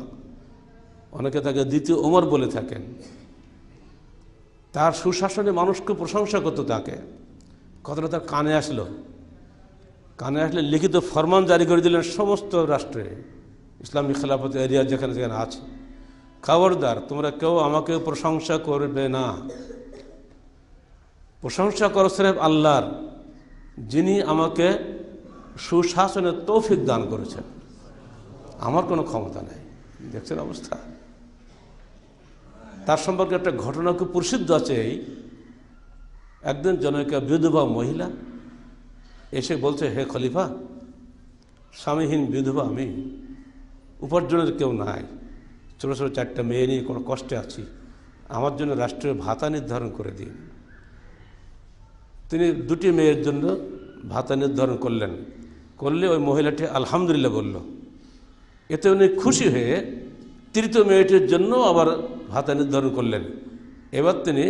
অনেকে তাকে দ্বিতীয় ওমর বলে থাকেন তার সুশাসনে মানুষকে প্রশংসা করতো তাকে কথাটা তার কানে আসলো কানে আসলে লিখিত ফরমান জারি করে দিলেন সমস্ত রাষ্ট্রে ইসলামী খেলাফত এরিয়া যেখানে যেখানে আছে খবরদার তোমরা কেউ আমাকে প্রশংসা করবে না প্রশংসা করো স্রেফ আল্লাহর যিনি আমাকে সুশাসনের তৌফিক দান করেছেন আমার কোনো ক্ষমতা নাই দেখছেন অবস্থা তার সম্পর্কে একটা ঘটনা খুব প্রসিদ্ধ আছে এই একদিন জনৈকা বিধবা মহিলা এসে বলছে হে খলিফা স্বামীহীন বিধবা আমি উপার্জনের কেউ নাই ছোটো ছোটো চারটা মেয়ে নিয়ে কোনো কষ্টে আছি আমার জন্য রাষ্ট্রীয় ভাতা নির্ধারণ করে দিন তিনি দুটি মেয়ের জন্য ভাতা নির্ধারণ করলেন করলে ওই মহিলাটি আলহামদুলিল্লাহ বলল এতে উনি খুশি হয়ে তৃতীয় মেয়েটির জন্য আবার ভাতা নির্ধারণ করলেন এবার তিনি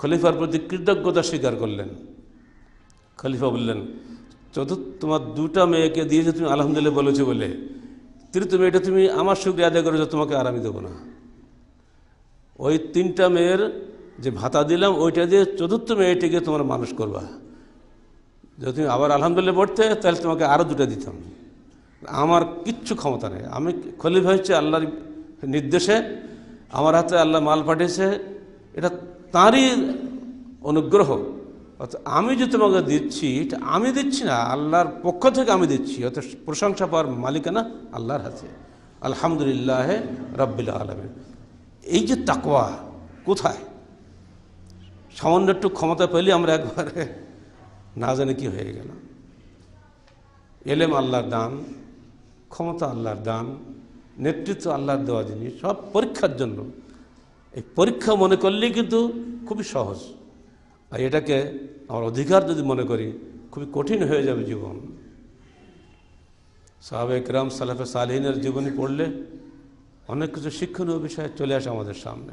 খলিফার প্রতি কৃতজ্ঞতা স্বীকার করলেন খলিফা বললেন চতুর্থ তোমার দুটা মেয়েকে দিয়েছে তুমি আলহামদুলিল্লাহ বলেছো বলে তৃতীয় মেয়েটা তুমি আমার সুখে আদায় করেছো তোমাকে আর আমি দেবো না ওই তিনটা মেয়ের যে ভাতা দিলাম ওইটা দিয়ে চতুর্থ মেয়েটিকে তোমার মানুষ করবা যদি তুমি আবার আলহামদুলিল্লাহ পড়তে তাহলে তোমাকে আরও দুটা দিতাম আমার কিচ্ছু ক্ষমতা নেই আমি খলিফ হয়েছে আল্লাহর নির্দেশে আমার হাতে আল্লাহ মাল পাঠিয়েছে এটা তাঁরই অনুগ্রহ অর্থাৎ আমি যে তোমাকে দিচ্ছি এটা আমি দিচ্ছি না আল্লাহর পক্ষ থেকে আমি দিচ্ছি অর্থাৎ প্রশংসা পাওয়ার মালিকানা আল্লাহর হাতে আলহামদুলিল্লাহ রব্বিল আলমিন এই যে তাকোয়া কোথায় সামান্য একটু ক্ষমতা পেলে আমরা একবারে না জানি কি হয়ে গেলাম এলেম আল্লাহর দান ক্ষমতা আল্লাহর দান নেতৃত্ব আল্লাহর দেওয়া জিনিস সব পরীক্ষার জন্য এই পরীক্ষা মনে করলেই কিন্তু খুবই সহজ আর এটাকে আমার অধিকার যদি মনে করি খুবই কঠিন হয়ে যাবে জীবন সাহাবে একরাম সালাফে সালহিনের জীবনী পড়লে অনেক কিছু শিক্ষণীয় বিষয়ে চলে আসে আমাদের সামনে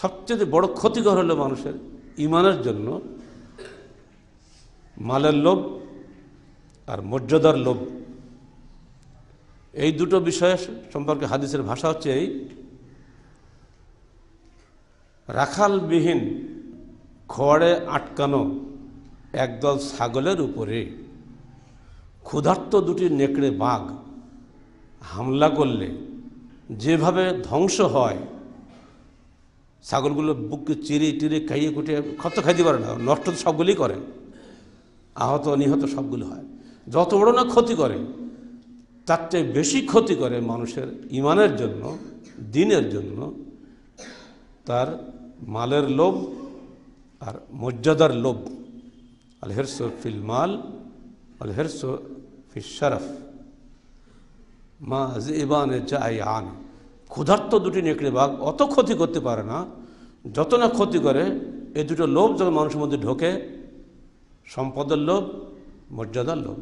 সবচেয়ে বড় ক্ষতিকর হলো মানুষের ইমানের জন্য মালের লোভ আর মর্যাদার লোভ এই দুটো বিষয়ের সম্পর্কে হাদিসের ভাষা হচ্ছে এই রাখালবিহীন খড়ে আটকানো একদল ছাগলের উপরে ক্ষুধার্ত দুটি নেকড়ে বাঘ হামলা করলে যেভাবে ধ্বংস হয় ছাগলগুলো বুক চিরে টিরে খাইয়ে কুটিয়ে ক্ষত খাইতে পারে না নষ্ট সবগুলি করে আহত নিহত সবগুলো হয় যত বড় না ক্ষতি করে তার চেয়ে বেশি ক্ষতি করে মানুষের ইমানের জন্য দিনের জন্য তার মালের লোভ আর মর্যাদার লোভ আল হেরসো ফিল মাল আল হেরসো ফিল শরফ মা ইবানে চাই আন ক্ষুধার্ত দুটি নেকড়ে বাঘ অত ক্ষতি করতে পারে না যত না ক্ষতি করে এই দুটো লোভ যখন মানুষের মধ্যে ঢোকে সম্পদের লোভ মর্যাদার লোভ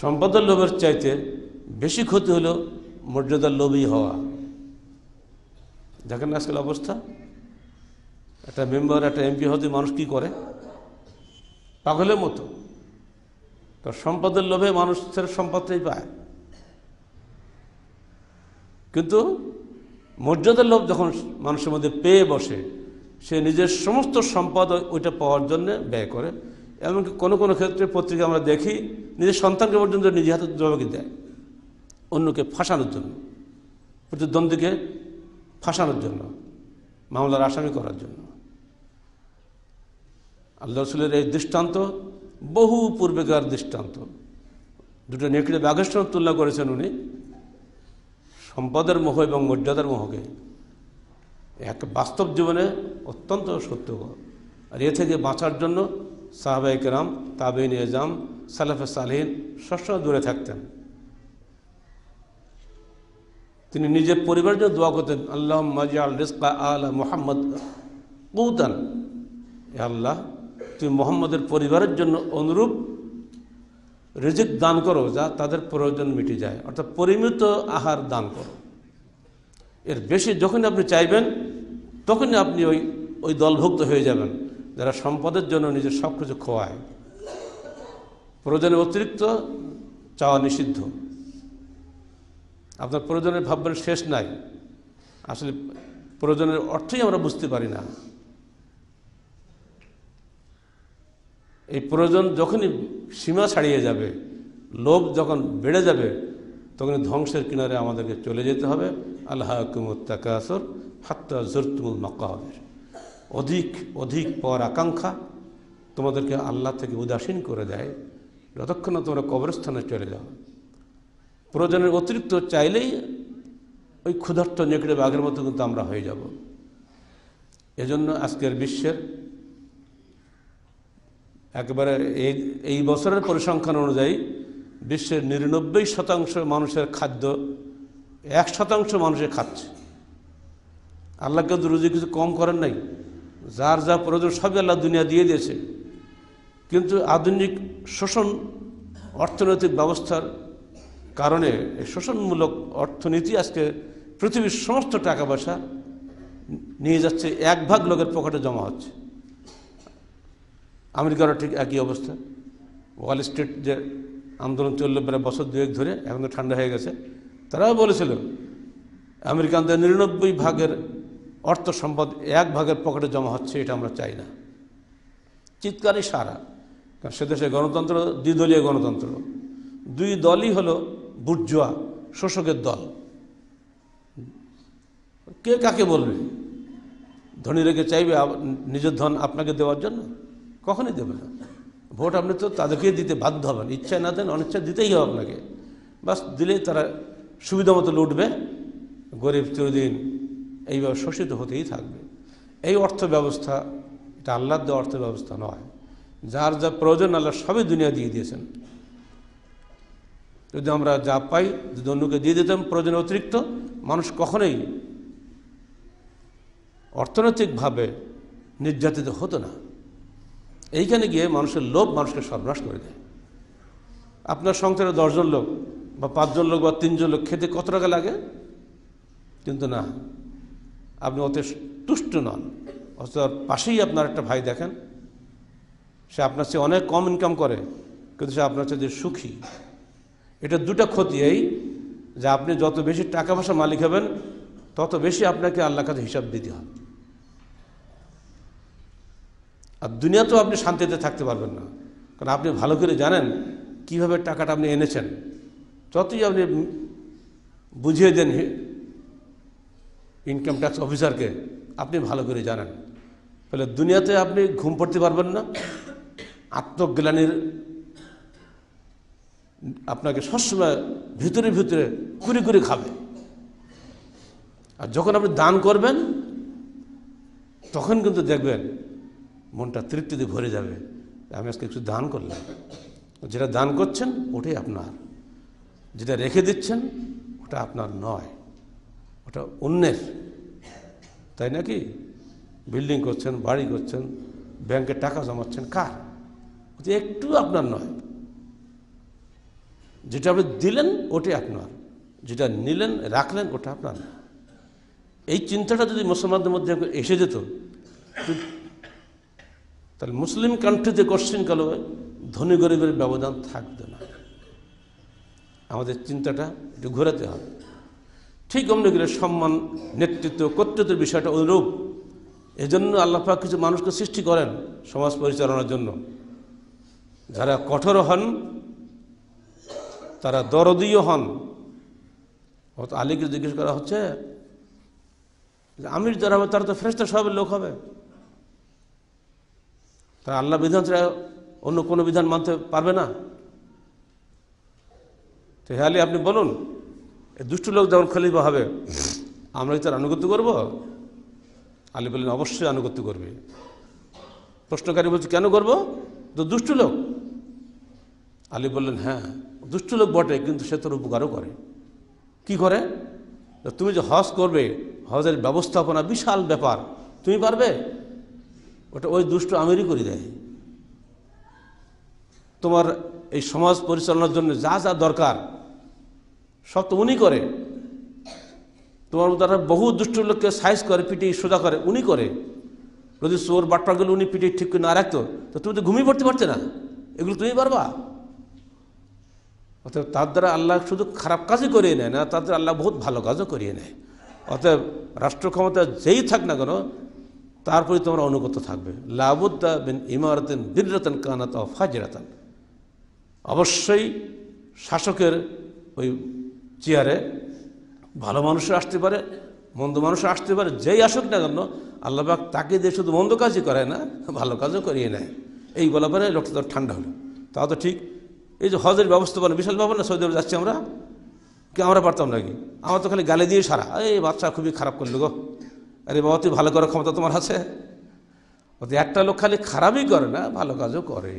সম্পদের লোভের চাইতে বেশি ক্ষতি হলো মর্যাদার লোভই হওয়া দেখেন আজকাল অবস্থা একটা মেম্বার একটা এমপি হতে মানুষ কি করে পাগলের মতো তো সম্পদের লোভে মানুষের সম্পদটাই পায় কিন্তু মর্যাদার লোভ যখন মানুষের মধ্যে পেয়ে বসে সে নিজের সমস্ত সম্পদ ওইটা পাওয়ার জন্য ব্যয় করে এমনকি কোনো কোনো ক্ষেত্রে পত্রিকা আমরা দেখি নিজের সন্তানকে পর্যন্ত নিজে হাতে জবাবি দেয় অন্যকে ফাঁসানোর জন্য প্রতিদ্বন্দ্বীকে ফাঁসানোর জন্য মামলার আসামি করার জন্য আল্লাহ রসুলের এই দৃষ্টান্ত বহু পূর্বেকার দৃষ্টান্ত দুটো নেকড়ে বাঘেশ্বর তুলনা করেছেন উনি সম্পদের মোহ এবং মর্যাদার মোহকে এক বাস্তব জীবনে অত্যন্ত সত্য আর এ থেকে বাঁচার জন্য সাহাবা ইকরাম তাবিন এজাম সালাফ সালহীন সবসময় দূরে থাকতেন তিনি নিজের পরিবারের জন্য দোয়া করতেন আল্লাহ মাজিয়াল রিস্কা আলা মোহাম্মদ কৌতান আল্লাহ তুমি মোহাম্মদের পরিবারের জন্য অনুরূপ রিজিক দান করো যা তাদের প্রয়োজন মিটে যায় অর্থাৎ পরিমিত আহার দান করো এর বেশি যখন আপনি চাইবেন তখনই আপনি ওই ওই দলভুক্ত হয়ে যাবেন যারা সম্পদের জন্য নিজের সব কিছু খোয়ায় প্রয়োজনে অতিরিক্ত চাওয়া নিষিদ্ধ আপনার প্রয়োজনের ভাববেন শেষ নাই আসলে প্রয়োজনের অর্থই আমরা বুঝতে পারি না এই প্রয়োজন যখনই সীমা ছাড়িয়ে যাবে লোভ যখন বেড়ে যাবে তখন ধ্বংসের কিনারে আমাদেরকে চলে যেতে হবে আল্লাহ কুমুত্তাকাসর হাত্তা জরতুল মক্কা হবে অধিক অধিক পর আকাঙ্ক্ষা তোমাদেরকে আল্লাহ থেকে উদাসীন করে দেয় যতক্ষণ তোমরা কবরস্থানে চলে যাও প্রয়োজনের অতিরিক্ত চাইলেই ওই ক্ষুধার্ত নেকড়ে বাঘের মতো কিন্তু আমরা হয়ে যাব এজন্য আজকের বিশ্বের একবারে এই এই বছরের পরিসংখ্যান অনুযায়ী বিশ্বের নিরানব্বই শতাংশ মানুষের খাদ্য এক শতাংশ মানুষে খাচ্ছে আল্লাহকে তো রুজি কিছু কম করেন নাই যার যা প্রয়োজন সবই আল্লাহ দুনিয়া দিয়ে দিয়েছে কিন্তু আধুনিক শোষণ অর্থনৈতিক ব্যবস্থার কারণে এই শোষণমূলক অর্থনীতি আজকে পৃথিবীর সমস্ত টাকা পয়সা নিয়ে যাচ্ছে এক ভাগ লোকের পকেটে জমা হচ্ছে আমেরিকারও ঠিক একই অবস্থা ওয়াল স্ট্রিট যে আন্দোলন চললো প্রায় বছর দুয়েক ধরে এখন তো ঠান্ডা হয়ে গেছে তারাও বলেছিল আমেরিকানদের নিরানব্বই ভাগের অর্থ সম্পদ এক ভাগের পকেটে জমা হচ্ছে এটা আমরা চাই না চিৎকারই সারা কারণ সে দেশে গণতন্ত্র দ্বিদলীয় গণতন্ত্র দুই দলই হলো বুর্জোয়া শোষকের দল কে কাকে বলবে ধনী রেখে চাইবে নিজের ধন আপনাকে দেওয়ার জন্য কখনই দেবে না ভোট আপনি তো তাদেরকে দিতে বাধ্য হবেন ইচ্ছা না দেন অনিচ্ছা দিতেই হবে আপনাকে বাস দিলেই তারা সুবিধা মতো লুটবে গরিব চিরদিন এইভাবে শোষিত হতেই থাকবে এই অর্থ ব্যবস্থা এটা আল্লাহ দেওয়া অর্থ ব্যবস্থা নয় যার যা প্রয়োজন আল্লাহ সবই দুনিয়া দিয়ে দিয়েছেন যদি আমরা যা পাই যদি অন্যকে দিয়ে দিতাম প্রয়োজন অতিরিক্ত মানুষ কখনোই অর্থনৈতিকভাবে নির্যাতিত হতো না এইখানে গিয়ে মানুষের লোভ মানুষকে সর্বনাশ করে দেয় আপনার সংসারে দশজন লোক বা পাঁচজন লোক বা তিনজন লোক খেতে কত টাকা লাগে কিন্তু না আপনি অত তুষ্ট নন অথচ পাশেই আপনার একটা ভাই দেখেন সে আপনার চেয়ে অনেক কম ইনকাম করে কিন্তু সে আপনার চেয়ে সুখী এটা দুটা ক্ষতি এই যে আপনি যত বেশি টাকা পয়সা মালিক হবেন তত বেশি আপনাকে আল্লাহ কাছে হিসাব দিতে হবে আর দুনিয়াতেও আপনি শান্তিতে থাকতে পারবেন না কারণ আপনি ভালো করে জানেন কিভাবে টাকাটা আপনি এনেছেন যতই আপনি বুঝিয়ে দেন ইনকাম ট্যাক্স অফিসারকে আপনি ভালো করে জানেন তাহলে দুনিয়াতে আপনি ঘুম পড়তে পারবেন না আত্মগ্লানির আপনাকে সবসময় ভিতরে ভিতরে কুড়ি কুড়ি খাবে আর যখন আপনি দান করবেন তখন কিন্তু দেখবেন মনটা তৃপ্তিতে ভরে যাবে আমি আজকে কিছু দান করলাম যেটা দান করছেন ওটাই আপনার যেটা রেখে দিচ্ছেন ওটা আপনার নয় ওটা অন্যের তাই নাকি বিল্ডিং করছেন বাড়ি করছেন ব্যাংকে টাকা জমাচ্ছেন কার যে একটু আপনার নয় যেটা আপনি দিলেন ওটাই আপনার যেটা নিলেন রাখলেন ওটা আপনার এই চিন্তাটা যদি মুসলমানদের মধ্যে এসে যেত তাহলে মুসলিম কান্ট্রিতে কালো ধনী গরিবের ব্যবধান থাকবে না আমাদের চিন্তাটা একটু ঘোরাতে হবে ঠিক করে সম্মান নেতৃত্ব কর্তৃত্বের বিষয়টা অনুরূপ এজন্য আল্লাহাক কিছু মানুষকে সৃষ্টি করেন সমাজ পরিচালনার জন্য যারা কঠোর হন তারা দরদীয় হন আলীকে জিজ্ঞেস করা হচ্ছে আমির যারা হবে তারা তো ফ্রেস্তা সবের লোক হবে তারা আল্লাহ বিধান ছাড়া অন্য কোনো বিধান মানতে পারবে না তো হ্যাঁ আপনি বলুন দুষ্ট লোক যেমন খলিফা হবে আমরা কি তার আনুগত্য করবো আলী বললেন অবশ্যই আনুগত্য করবে প্রশ্নকারী বলছে কেন করবো তো দুষ্ট লোক আলী বললেন হ্যাঁ দুষ্ট লোক বটে কিন্তু সে তোর উপকারও করে কি করে তুমি যে হজ করবে হজের ব্যবস্থাপনা বিশাল ব্যাপার তুমি পারবে ওটা ওই দুষ্ট আমিরই করে দেয় তোমার এই সমাজ পরিচালনার জন্য যা যা দরকার সব তো উনি করে তোমার তারা বহু দুষ্ট লোককে সাইজ করে পিটিয়ে সোজা করে উনি করে যদি চোর গেলে উনি পিটিয়ে ঠিক করে না রাখতো তো তুমি তো ঘুমিয়ে পড়তে পারছে না এগুলো তুমি পারবা অতএব তার দ্বারা আল্লাহ শুধু খারাপ কাজই করিয়ে নেয় না তার দ্বারা আল্লাহ বহুত ভালো কাজও করিয়ে নেয় অতএব রাষ্ট্র ক্ষমতা যেই থাক না কেন তারপরে তোমার অনুগত থাকবে লাবুদ্দা বিন ইমারতেন বীররতন কানাত ফাজিরাতন অবশ্যই শাসকের ওই চেয়ারে ভালো মানুষ আসতে পারে মন্দ মানুষ আসতে পারে যেই আসুক না কেন আল্লাহবাক তাকে দিয়ে শুধু মন্দ কাজই করে না ভালো কাজও করিয়ে নেয় এই বলা পরে লোকটা তো ঠান্ডা হলো তা তো ঠিক এই যে হজের ব্যবস্থাপনা বিশাল ব্যাপার না সৌদি আরব যাচ্ছি আমরা কি আমরা পারতাম নাকি আমার তো খালি গালে দিয়ে সারা এই বাচ্চা খুবই খারাপ করলো গো আরে বাবা তুই ভালো করার ক্ষমতা তোমার আছে অর্থাৎ একটা লোক খালি খারাপই করে না ভালো কাজও করে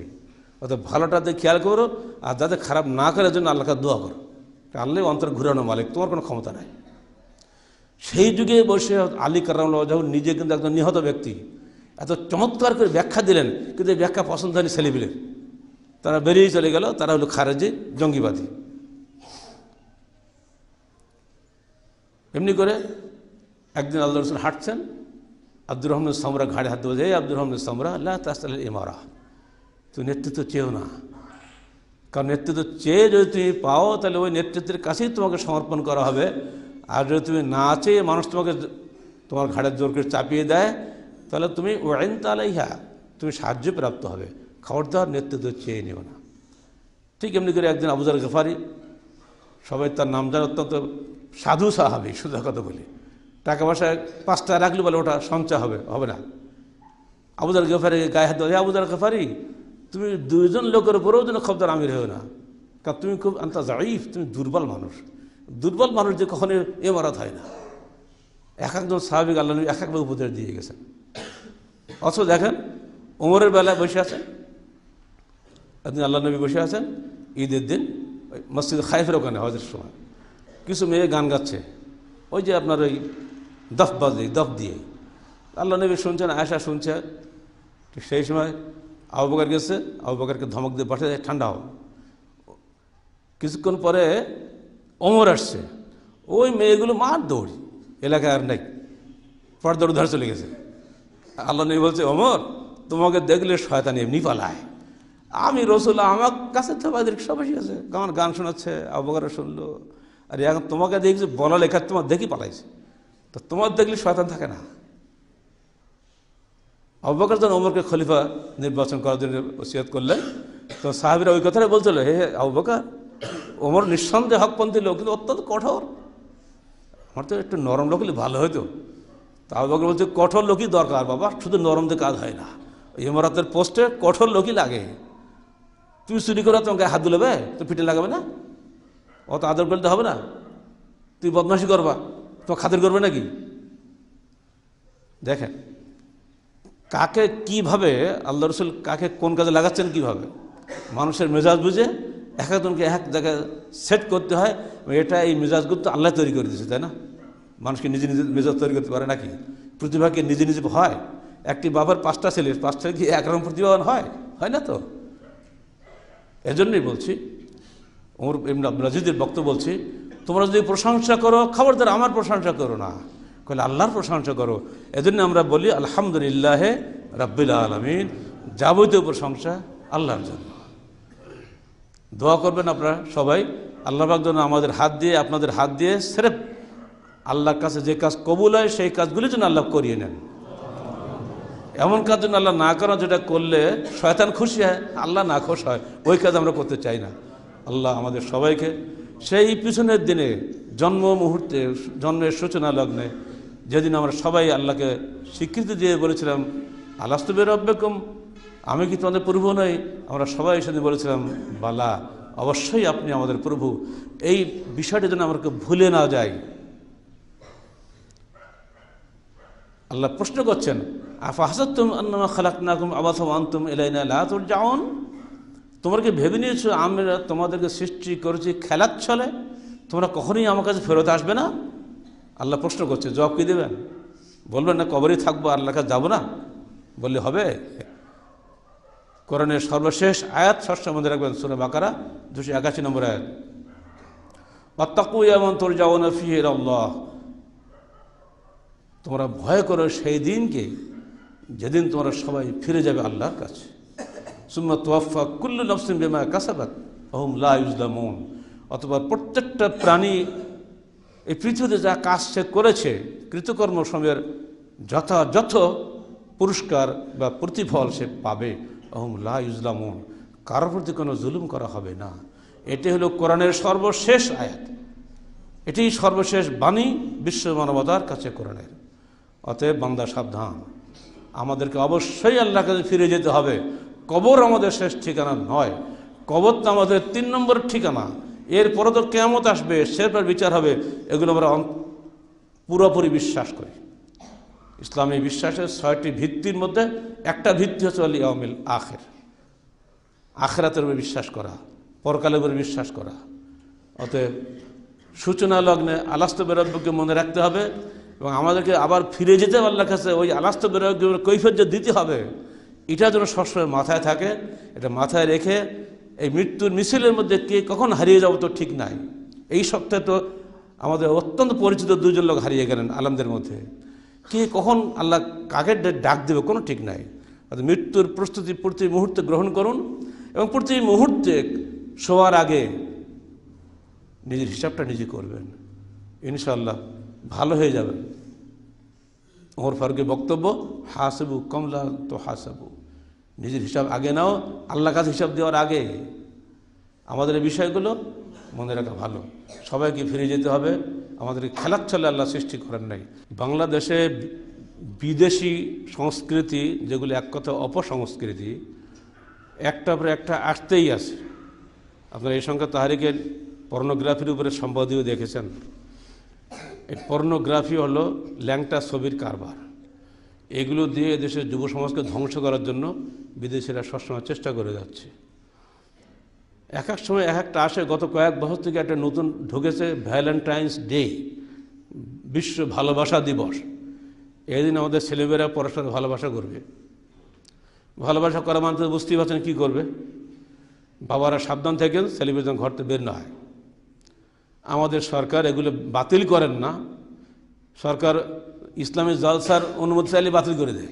অর্থাৎ ভালোটাতে খেয়াল করো আর যাতে খারাপ না করার জন্য আল্লাহকে দোয়া করো আল্লাহ অন্তর ঘুরানো মালিক তোমার কোনো ক্ষমতা নাই সেই যুগে বসে আলী কারামজাহ নিজে কিন্তু একজন নিহত ব্যক্তি এত চমৎকার করে ব্যাখ্যা দিলেন কিন্তু এই ব্যাখ্যা পছন্দ হয়নি ছেলেপিলের তারা বেরিয়ে চলে গেল তারা হলো খারেজি জঙ্গিবাদী এমনি করে একদিন আল্লাহ রসুল হাঁটছেন আব্দুর রহমান সামরা ঘাড়ে হাত দেওয়া যায় আব্দুর রহমান সামরা আল্লাহ তাস্তাল ইমারা তুই নেতৃত্ব চেয়েও না কারণ নেতৃত্ব চেয়ে যদি তুমি পাও তাহলে ওই নেতৃত্বের কাছেই তোমাকে সমর্পণ করা হবে আর যদি তুমি না চেয়ে মানুষ তোমাকে তোমার ঘাড়ের জোর করে চাপিয়ে দেয় তাহলে তুমি ওয়াইন হ্যাঁ তুমি সাহায্য প্রাপ্ত হবে খবরদার নেতৃত্ব চেয়ে নিও না ঠিক এমনি করে একদিন আবুজার গেফারি সবাই তার নাম জানে অত্যন্ত সাধু সাহাবি শুধু কথা বলি টাকা পয়সা পাঁচটা রাখলে বলে ওটা সঞ্চয় হবে হবে না আবুজার গেফারি গায়ে হাত আবুজার গেফারি তুমি দুইজন লোকের উপরেও যেন খবদার আমির হয়েও না কারণ তুমি খুব আন্তা জাইফ তুমি দুর্বল মানুষ দুর্বল মানুষ যে এ এমারাত হয় না এক একজন স্বাভাবিক আল্লাহ এক একবার উপদেশ দিয়ে গেছেন অথচ দেখেন ওমরের বেলায় বসে আছেন একদিন আল্লাহ নবী বসে আছেন ঈদের দিন মসজিদ খাইফের ওখানে হজের সময় কিছু মেয়ে গান গাচ্ছে ওই যে আপনার ওই দফ বাজে দফ দিয়ে আল্লাহ নবী শুনছেন আয়সা শুনছে সেই সময় আবু গেছে আবু ধমক দিয়ে পাঠিয়ে ঠান্ডা হও কিছুক্ষণ পরে অমর আসছে ওই মেয়েগুলো মার দৌড়ি এলাকায় আর নেই পর্দার ধরে চলে গেছে আল্লাহ নেই বলছে অমর তোমাকে দেখলে শয়তান এমনি পালায় আমি রসুল আমার কাছে তো সব এসে গেছে আমার গান শোনাচ্ছে আবগারা শুনলো আর এখন তোমাকে দেখছি বলা লেখা তোমার দেখি পালাইছে তো তোমার দেখলে শয়তান থাকে না অবকাশ যখন ওমরকে খলিফা নির্বাচন করার জন্য ওসিয়াত করলেন তো সাহাবিরা ওই কথাটা বলছিল হে অবকা ওমর নিঃসন্দেহে হকপন্থী লোক কিন্তু অত্যন্ত কঠোর আমার তো একটু নরম লোক ভালো হইতো তা আবুবাকার বলছে কঠোর লোকই দরকার বাবা শুধু নরম দিয়ে কাজ হয় না ইমরাতের পোস্টে কঠোর লোকই লাগে তুই চুরি করে তোমাকে হাত দুলবে তো পিঠে লাগাবে না অত আদর করতে হবে না তুই বদমাসি করবা তোমার খাতির করবে নাকি দেখেন কাকে কিভাবে আল্লাহ রসুল কাকে কোন কাজে লাগাচ্ছেন কিভাবে মানুষের মেজাজ বুঝে এক একজনকে এক জায়গায় সেট করতে হয় এটা এই মেজাজগুলো তো আল্লাহ তৈরি করে দিয়েছে তাই না মানুষকে নিজে নিজে মেজাজ তৈরি করতে পারে নাকি প্রতিভাকে নিজে নিজে হয় একটি বাবার পাঁচটা ছেলে পাঁচটা কি একরকম প্রতিভাবান হয় হয় না তো এজন্যই বলছি ওমর ইমরান নাজিদের বক্তব্য বলছি তোমরা যদি প্রশংসা করো খবরদার আমার প্রশংসা করো না কলে আল্লাহর প্রশংসা করো এজন্য আমরা বলি আলহামদুলিল্লাহ রাব্বুল আলমিন যাবতীয় প্রশংসা আল্লাহর জন্য দোয়া করবেন আপনারা সবাই আল্লাহ যেন আমাদের হাত দিয়ে আপনাদের হাত দিয়ে স্রেফ আল্লাহর কাছে যে কাজ কবুল হয় সেই কাজগুলি যেন আল্লাহ করিয়ে নেন এমন কাজ যেন আল্লাহ না করা যেটা করলে শয়তান খুশি হয় আল্লাহ না খুশ হয় ওই কাজ আমরা করতে চাই না আল্লাহ আমাদের সবাইকে সেই পিছনের দিনে জন্ম মুহূর্তে জন্মের সূচনা লগ্নে যেদিন আমরা সবাই আল্লাহকে স্বীকৃতি দিয়ে বলেছিলাম বের অব্যকম আমি কি তোমাদের প্রভু নই আমরা সবাই সেদিন বলেছিলাম বালা অবশ্যই আপনি আমাদের প্রভু এই বিষয়টি যেন আমাকে ভুলে না যায় আল্লাহ প্রশ্ন করছেন আফা হাসাতুম নাকুম আবাসম তোমরা কি ভেবে নিয়েছো আমরা তোমাদেরকে সৃষ্টি করেছি খেলাচ্ছলে তোমরা কখনোই আমার কাছে ফেরত আসবে না আল্লাহ প্রশ্ন করছে জবাব কী দেবেন বলবেন না কবরই থাকবো আল্লাহ কাছে যাবো না বললে হবে করণের সর্বশেষ আয়াত ষষ্ঠ মধ্যে রাখবেন সুরে বাকারা দুশো একাশি নম্বর আয়াত অত্তাকু এমন তোর যাওয়া না ফিহের আল্লাহ তোমরা ভয় করো সেই দিনকে যেদিন তোমরা সবাই ফিরে যাবে আল্লাহর কাছে সুম্মা তোয়াফা কুল্লু নফসিম বেমা কাসাবাত অহম লা ইউজলামুন অথবা প্রত্যেকটা প্রাণী এই পৃথিবীতে যা কাজ সে করেছে কৃতকর্ম সময়ের যথাযথ পুরস্কার বা প্রতিফল সে পাবে অহম লা ইসলামুন কারোর প্রতি কোনো জুলুম করা হবে না এটি হলো কোরআনের সর্বশেষ আয়াত এটি সর্বশেষ বাণী বিশ্ব মানবতার কাছে কোরআনের অতএব বান্দা সাবধান আমাদেরকে অবশ্যই আল্লাহ কাছে ফিরে যেতে হবে কবর আমাদের শেষ ঠিকানা নয় কবর তো আমাদের তিন নম্বর ঠিকানা এরপরে তো কেমত আসবে সেরপর বিচার হবে এগুলো আমরা পুরোপুরি বিশ্বাস করি ইসলামী বিশ্বাসের ছয়টি ভিত্তির মধ্যে একটা ভিত্তি হচ্ছে আলী আওয়ামিল আখের আখেরাতের উপরে বিশ্বাস করা পরকালের উপরে বিশ্বাস করা অতএব সূচনা লগ্নে আলাস্ত বেরব্যকে মনে রাখতে হবে এবং আমাদেরকে আবার ফিরে যেতে আল্লাহ কাছে ওই আলাস্ত বেরব্যের কৈফত যে দিতে হবে এটা যেন সবসময় মাথায় থাকে এটা মাথায় রেখে এই মৃত্যুর মিছিলের মধ্যে কে কখন হারিয়ে যাবো তো ঠিক নাই এই সপ্তাহে তো আমাদের অত্যন্ত পরিচিত দুজন লোক হারিয়ে গেলেন আলমদের মধ্যে কে কখন আল্লাহ কাকে ডাক দেবে কোনো ঠিক নাই মৃত্যুর প্রস্তুতি প্রতি মুহূর্তে গ্রহণ করুন এবং প্রতি মুহূর্তে শোয়ার আগে নিজের হিসাবটা নিজে করবেন ইনশাল্লাহ ভালো হয়ে যাবেন ওর ফারুকের বক্তব্য হাসবু কমলা তো হাসাবু নিজের হিসাব আগে নাও আল্লাহ কাছে হিসাব দেওয়ার আগে আমাদের বিষয়গুলো মনে রাখা ভালো সবাইকে ফিরে যেতে হবে আমাদেরকে খেলার ছলে আল্লাহ সৃষ্টি করেন নাই বাংলাদেশে বিদেশি সংস্কৃতি যেগুলি এক কথা অপসংস্কৃতি একটা পরে একটা আসতেই আছে আপনারা এই সংখ্যা তাহারিকে পর্নোগ্রাফির উপরে সম্পাদীয় দেখেছেন এই পর্নোগ্রাফি হলো ল্যাংটা ছবির কারবার এগুলো দিয়ে দেশের যুব সমাজকে ধ্বংস করার জন্য বিদেশিরা সবসময় চেষ্টা করে যাচ্ছে এক এক সময় এক একটা আসে গত কয়েক বছর থেকে একটা নতুন ঢুকেছে ভ্যালেন্টাইন্স ডে বিশ্ব ভালোবাসা দিবস এদিন আমাদের ছেলেমেয়েরা পরস্পর ভালোবাসা করবে ভালোবাসা করা মানুষ বুঝতেই পারছেন কী করবে বাবারা সাবধান থাকেন ঘর থেকে বের না হয় আমাদের সরকার এগুলো বাতিল করেন না সরকার ইসলামের জলসার অনুমতি চাইলে বাতিল করে দেয়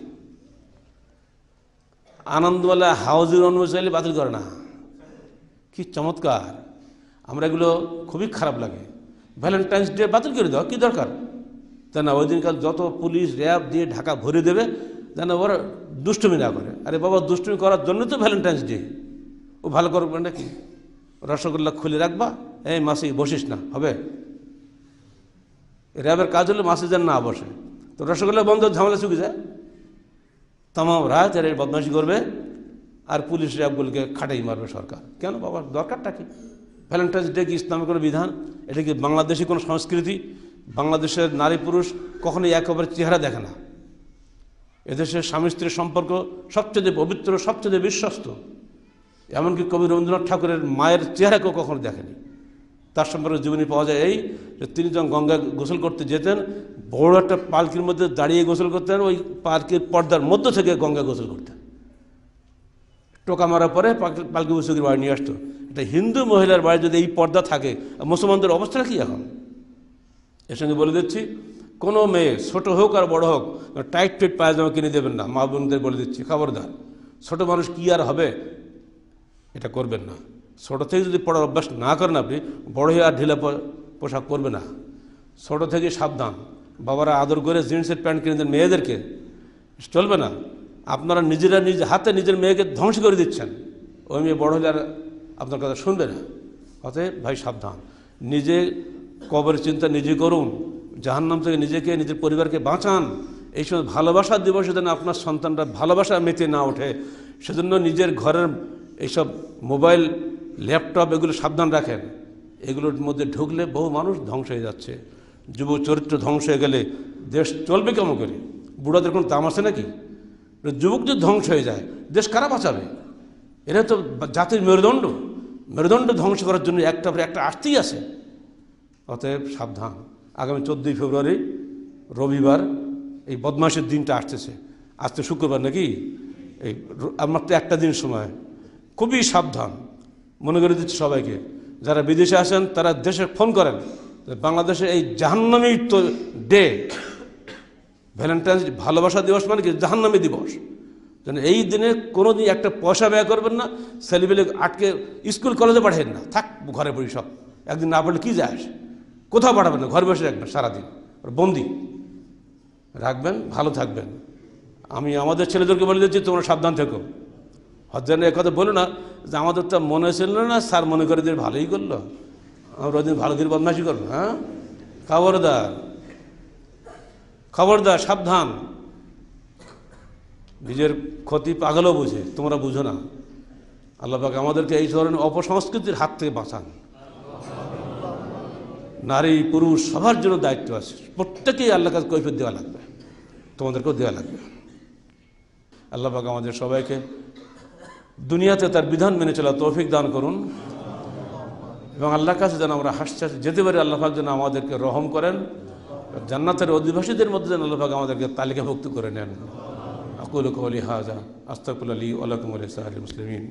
আনন্দওয়ালা হাউজের অনুমতি চাইলে বাতিল করে না কি চমৎকার আমরা এগুলো খুবই খারাপ লাগে ভ্যালেন্টাইন্স ডে বাতিল করে দাও কী দরকার তা না ওই দিনকাল যত পুলিশ র্যাব দিয়ে ঢাকা ভরে দেবে যেন ওর দুষ্টুমি না করে আরে বাবা দুষ্টুমি করার জন্য তো ভ্যালেন্টাইন্স ডে ও ভালো করবে নাকি রসগোল্লা খুলে রাখবা এই মাসি বসিস না হবে র্যাবের কাজ হলে মাসি যেন না বসে তো রসগোল্লা বন্ধ ঝামেলা চুকে যায় রাজ আর এর বদমাশি করবে আর পুলিশ র্যাবগুলোকে খাটাই মারবে সরকার কেন বাবা দরকারটা কি ভ্যালেন্টাইন্স ডে কি ইসলামের কোনো বিধান এটা কি বাংলাদেশের কোনো সংস্কৃতি বাংলাদেশের নারী পুরুষ কখনোই অপরের চেহারা দেখে না এদেশের স্বামী স্ত্রীর সম্পর্ক সবচেয়ে পবিত্র সবচেয়ে বিশ্বস্ত এমনকি কবি রবীন্দ্রনাথ ঠাকুরের মায়ের চেহারাকেও কখনো দেখেনি তার সম্পর্কে জীবনী পাওয়া যায় এই যে তিনি যখন গঙ্গা গোসল করতে যেতেন বড় একটা পালকির মধ্যে দাঁড়িয়ে গোসল করতেন ওই পালকির পর্দার মধ্য থেকে গঙ্গা গোসল করতেন টোকা মারার পরে পালকি বসুকের বাড়ি নিয়ে আসতো এটা হিন্দু মহিলার বাড়ি যদি এই পর্দা থাকে মুসলমানদের অবস্থাটা কী এখন এর সঙ্গে বলে দিচ্ছি কোনো মেয়ে ছোটো হোক আর বড় হোক টাইট ফিট পায়জামা কিনে দেবেন না মা বোনদের বলে দিচ্ছি খবরদার ছোটো মানুষ কি আর হবে এটা করবেন না ছোটো থেকে যদি পড়ার অভ্যাস না করেন আপনি বড় হয়ে আর ঢিলা পোশাক পরবে না ছোটো থেকে সাবধান বাবারা আদর করে জিন্সের প্যান্ট কিনে দেন মেয়েদেরকে চলবে না আপনারা নিজেরা নিজ হাতে নিজের মেয়েকে ধ্বংস করে দিচ্ছেন ওই মেয়ে বড় হলে আর আপনার কথা শুনবে না অতএব ভাই সাবধান নিজে কবরের চিন্তা নিজে করুন নাম থেকে নিজেকে নিজের পরিবারকে বাঁচান এই সময় ভালোবাসার দিবসে যেন আপনার সন্তানরা ভালোবাসা মেতে না ওঠে সেজন্য নিজের ঘরের এইসব মোবাইল ল্যাপটপ এগুলো সাবধান রাখেন এগুলোর মধ্যে ঢুকলে বহু মানুষ ধ্বংস হয়ে যাচ্ছে যুব চরিত্র ধ্বংস হয়ে গেলে দেশ চলবে কেমন করে বুড়াদের কোনো দাম আছে নাকি যুবক যদি ধ্বংস হয়ে যায় দেশ কারা বাঁচাবে এটা তো জাতির মেরুদণ্ড মেরুদণ্ড ধ্বংস করার জন্য একটা পরে একটা আসতেই আছে অতএব সাবধান আগামী চোদ্দোই ফেব্রুয়ারি রবিবার এই বদমাসের দিনটা আসতেছে আজ তো শুক্রবার নাকি এই আমার তো একটা দিন সময় খুবই সাবধান মনে করে দিচ্ছি সবাইকে যারা বিদেশে আসেন তারা দেশে ফোন করেন বাংলাদেশে এই জাহান্নামী ডে ভ্যালেন্টাইন্স ভালোবাসা দিবস মানে কি জাহান্নামী দিবস যেন এই দিনে কোনো দিন একটা পয়সা ব্যয় করবেন না ছেলেপেলে আটকে স্কুল কলেজে পাঠাবেন না থাক ঘরে পড়ি সব একদিন না পড়লে কী যায় আসে কোথাও পাঠাবেন না ঘরে বসে রাখবেন সারাদিন বন্দি রাখবেন ভালো থাকবেন আমি আমাদের ছেলেদেরকে বলে দিচ্ছি তোমরা সাবধান থেকো হজ্জান কথা বলো না যে আমাদের তো মনে ছিল না স্যার মনে করে দিয়ে ভালোই করলো আমরা ওদিন ভালো করে বদমাসি করলো হ্যাঁ খবরদার খবরদার সাবধান নিজের ক্ষতি পাগলও বুঝে তোমরা বুঝো না আল্লাপাক আমাদেরকে এই ধরনের অপসংস্কৃতির হাত থেকে বাঁচান নারী পুরুষ সবার জন্য দায়িত্ব আছে প্রত্যেকেই আল্লাহ কাছে কৈফিয়ত দেওয়া লাগবে তোমাদেরকেও দেওয়া লাগবে আল্লাপাক আমাদের সবাইকে দুনিয়াতে তার বিধান মেনে চলা তৌফিক দান করুন এবং আল্লাহর কাছে যেন আমরা হাসছাস যেতে পারি আল্লাহাক যেন আমাদেরকে রহম করেন জান্নাতের অধিবাসীদের মধ্যে যেন আল্লাহাক আমাদেরকে তালিকাভুক্ত করে নেন আকুল কৌলি হাজা আস্তাকুল আলী আলাকুম আলী সাহা মুসলিমিন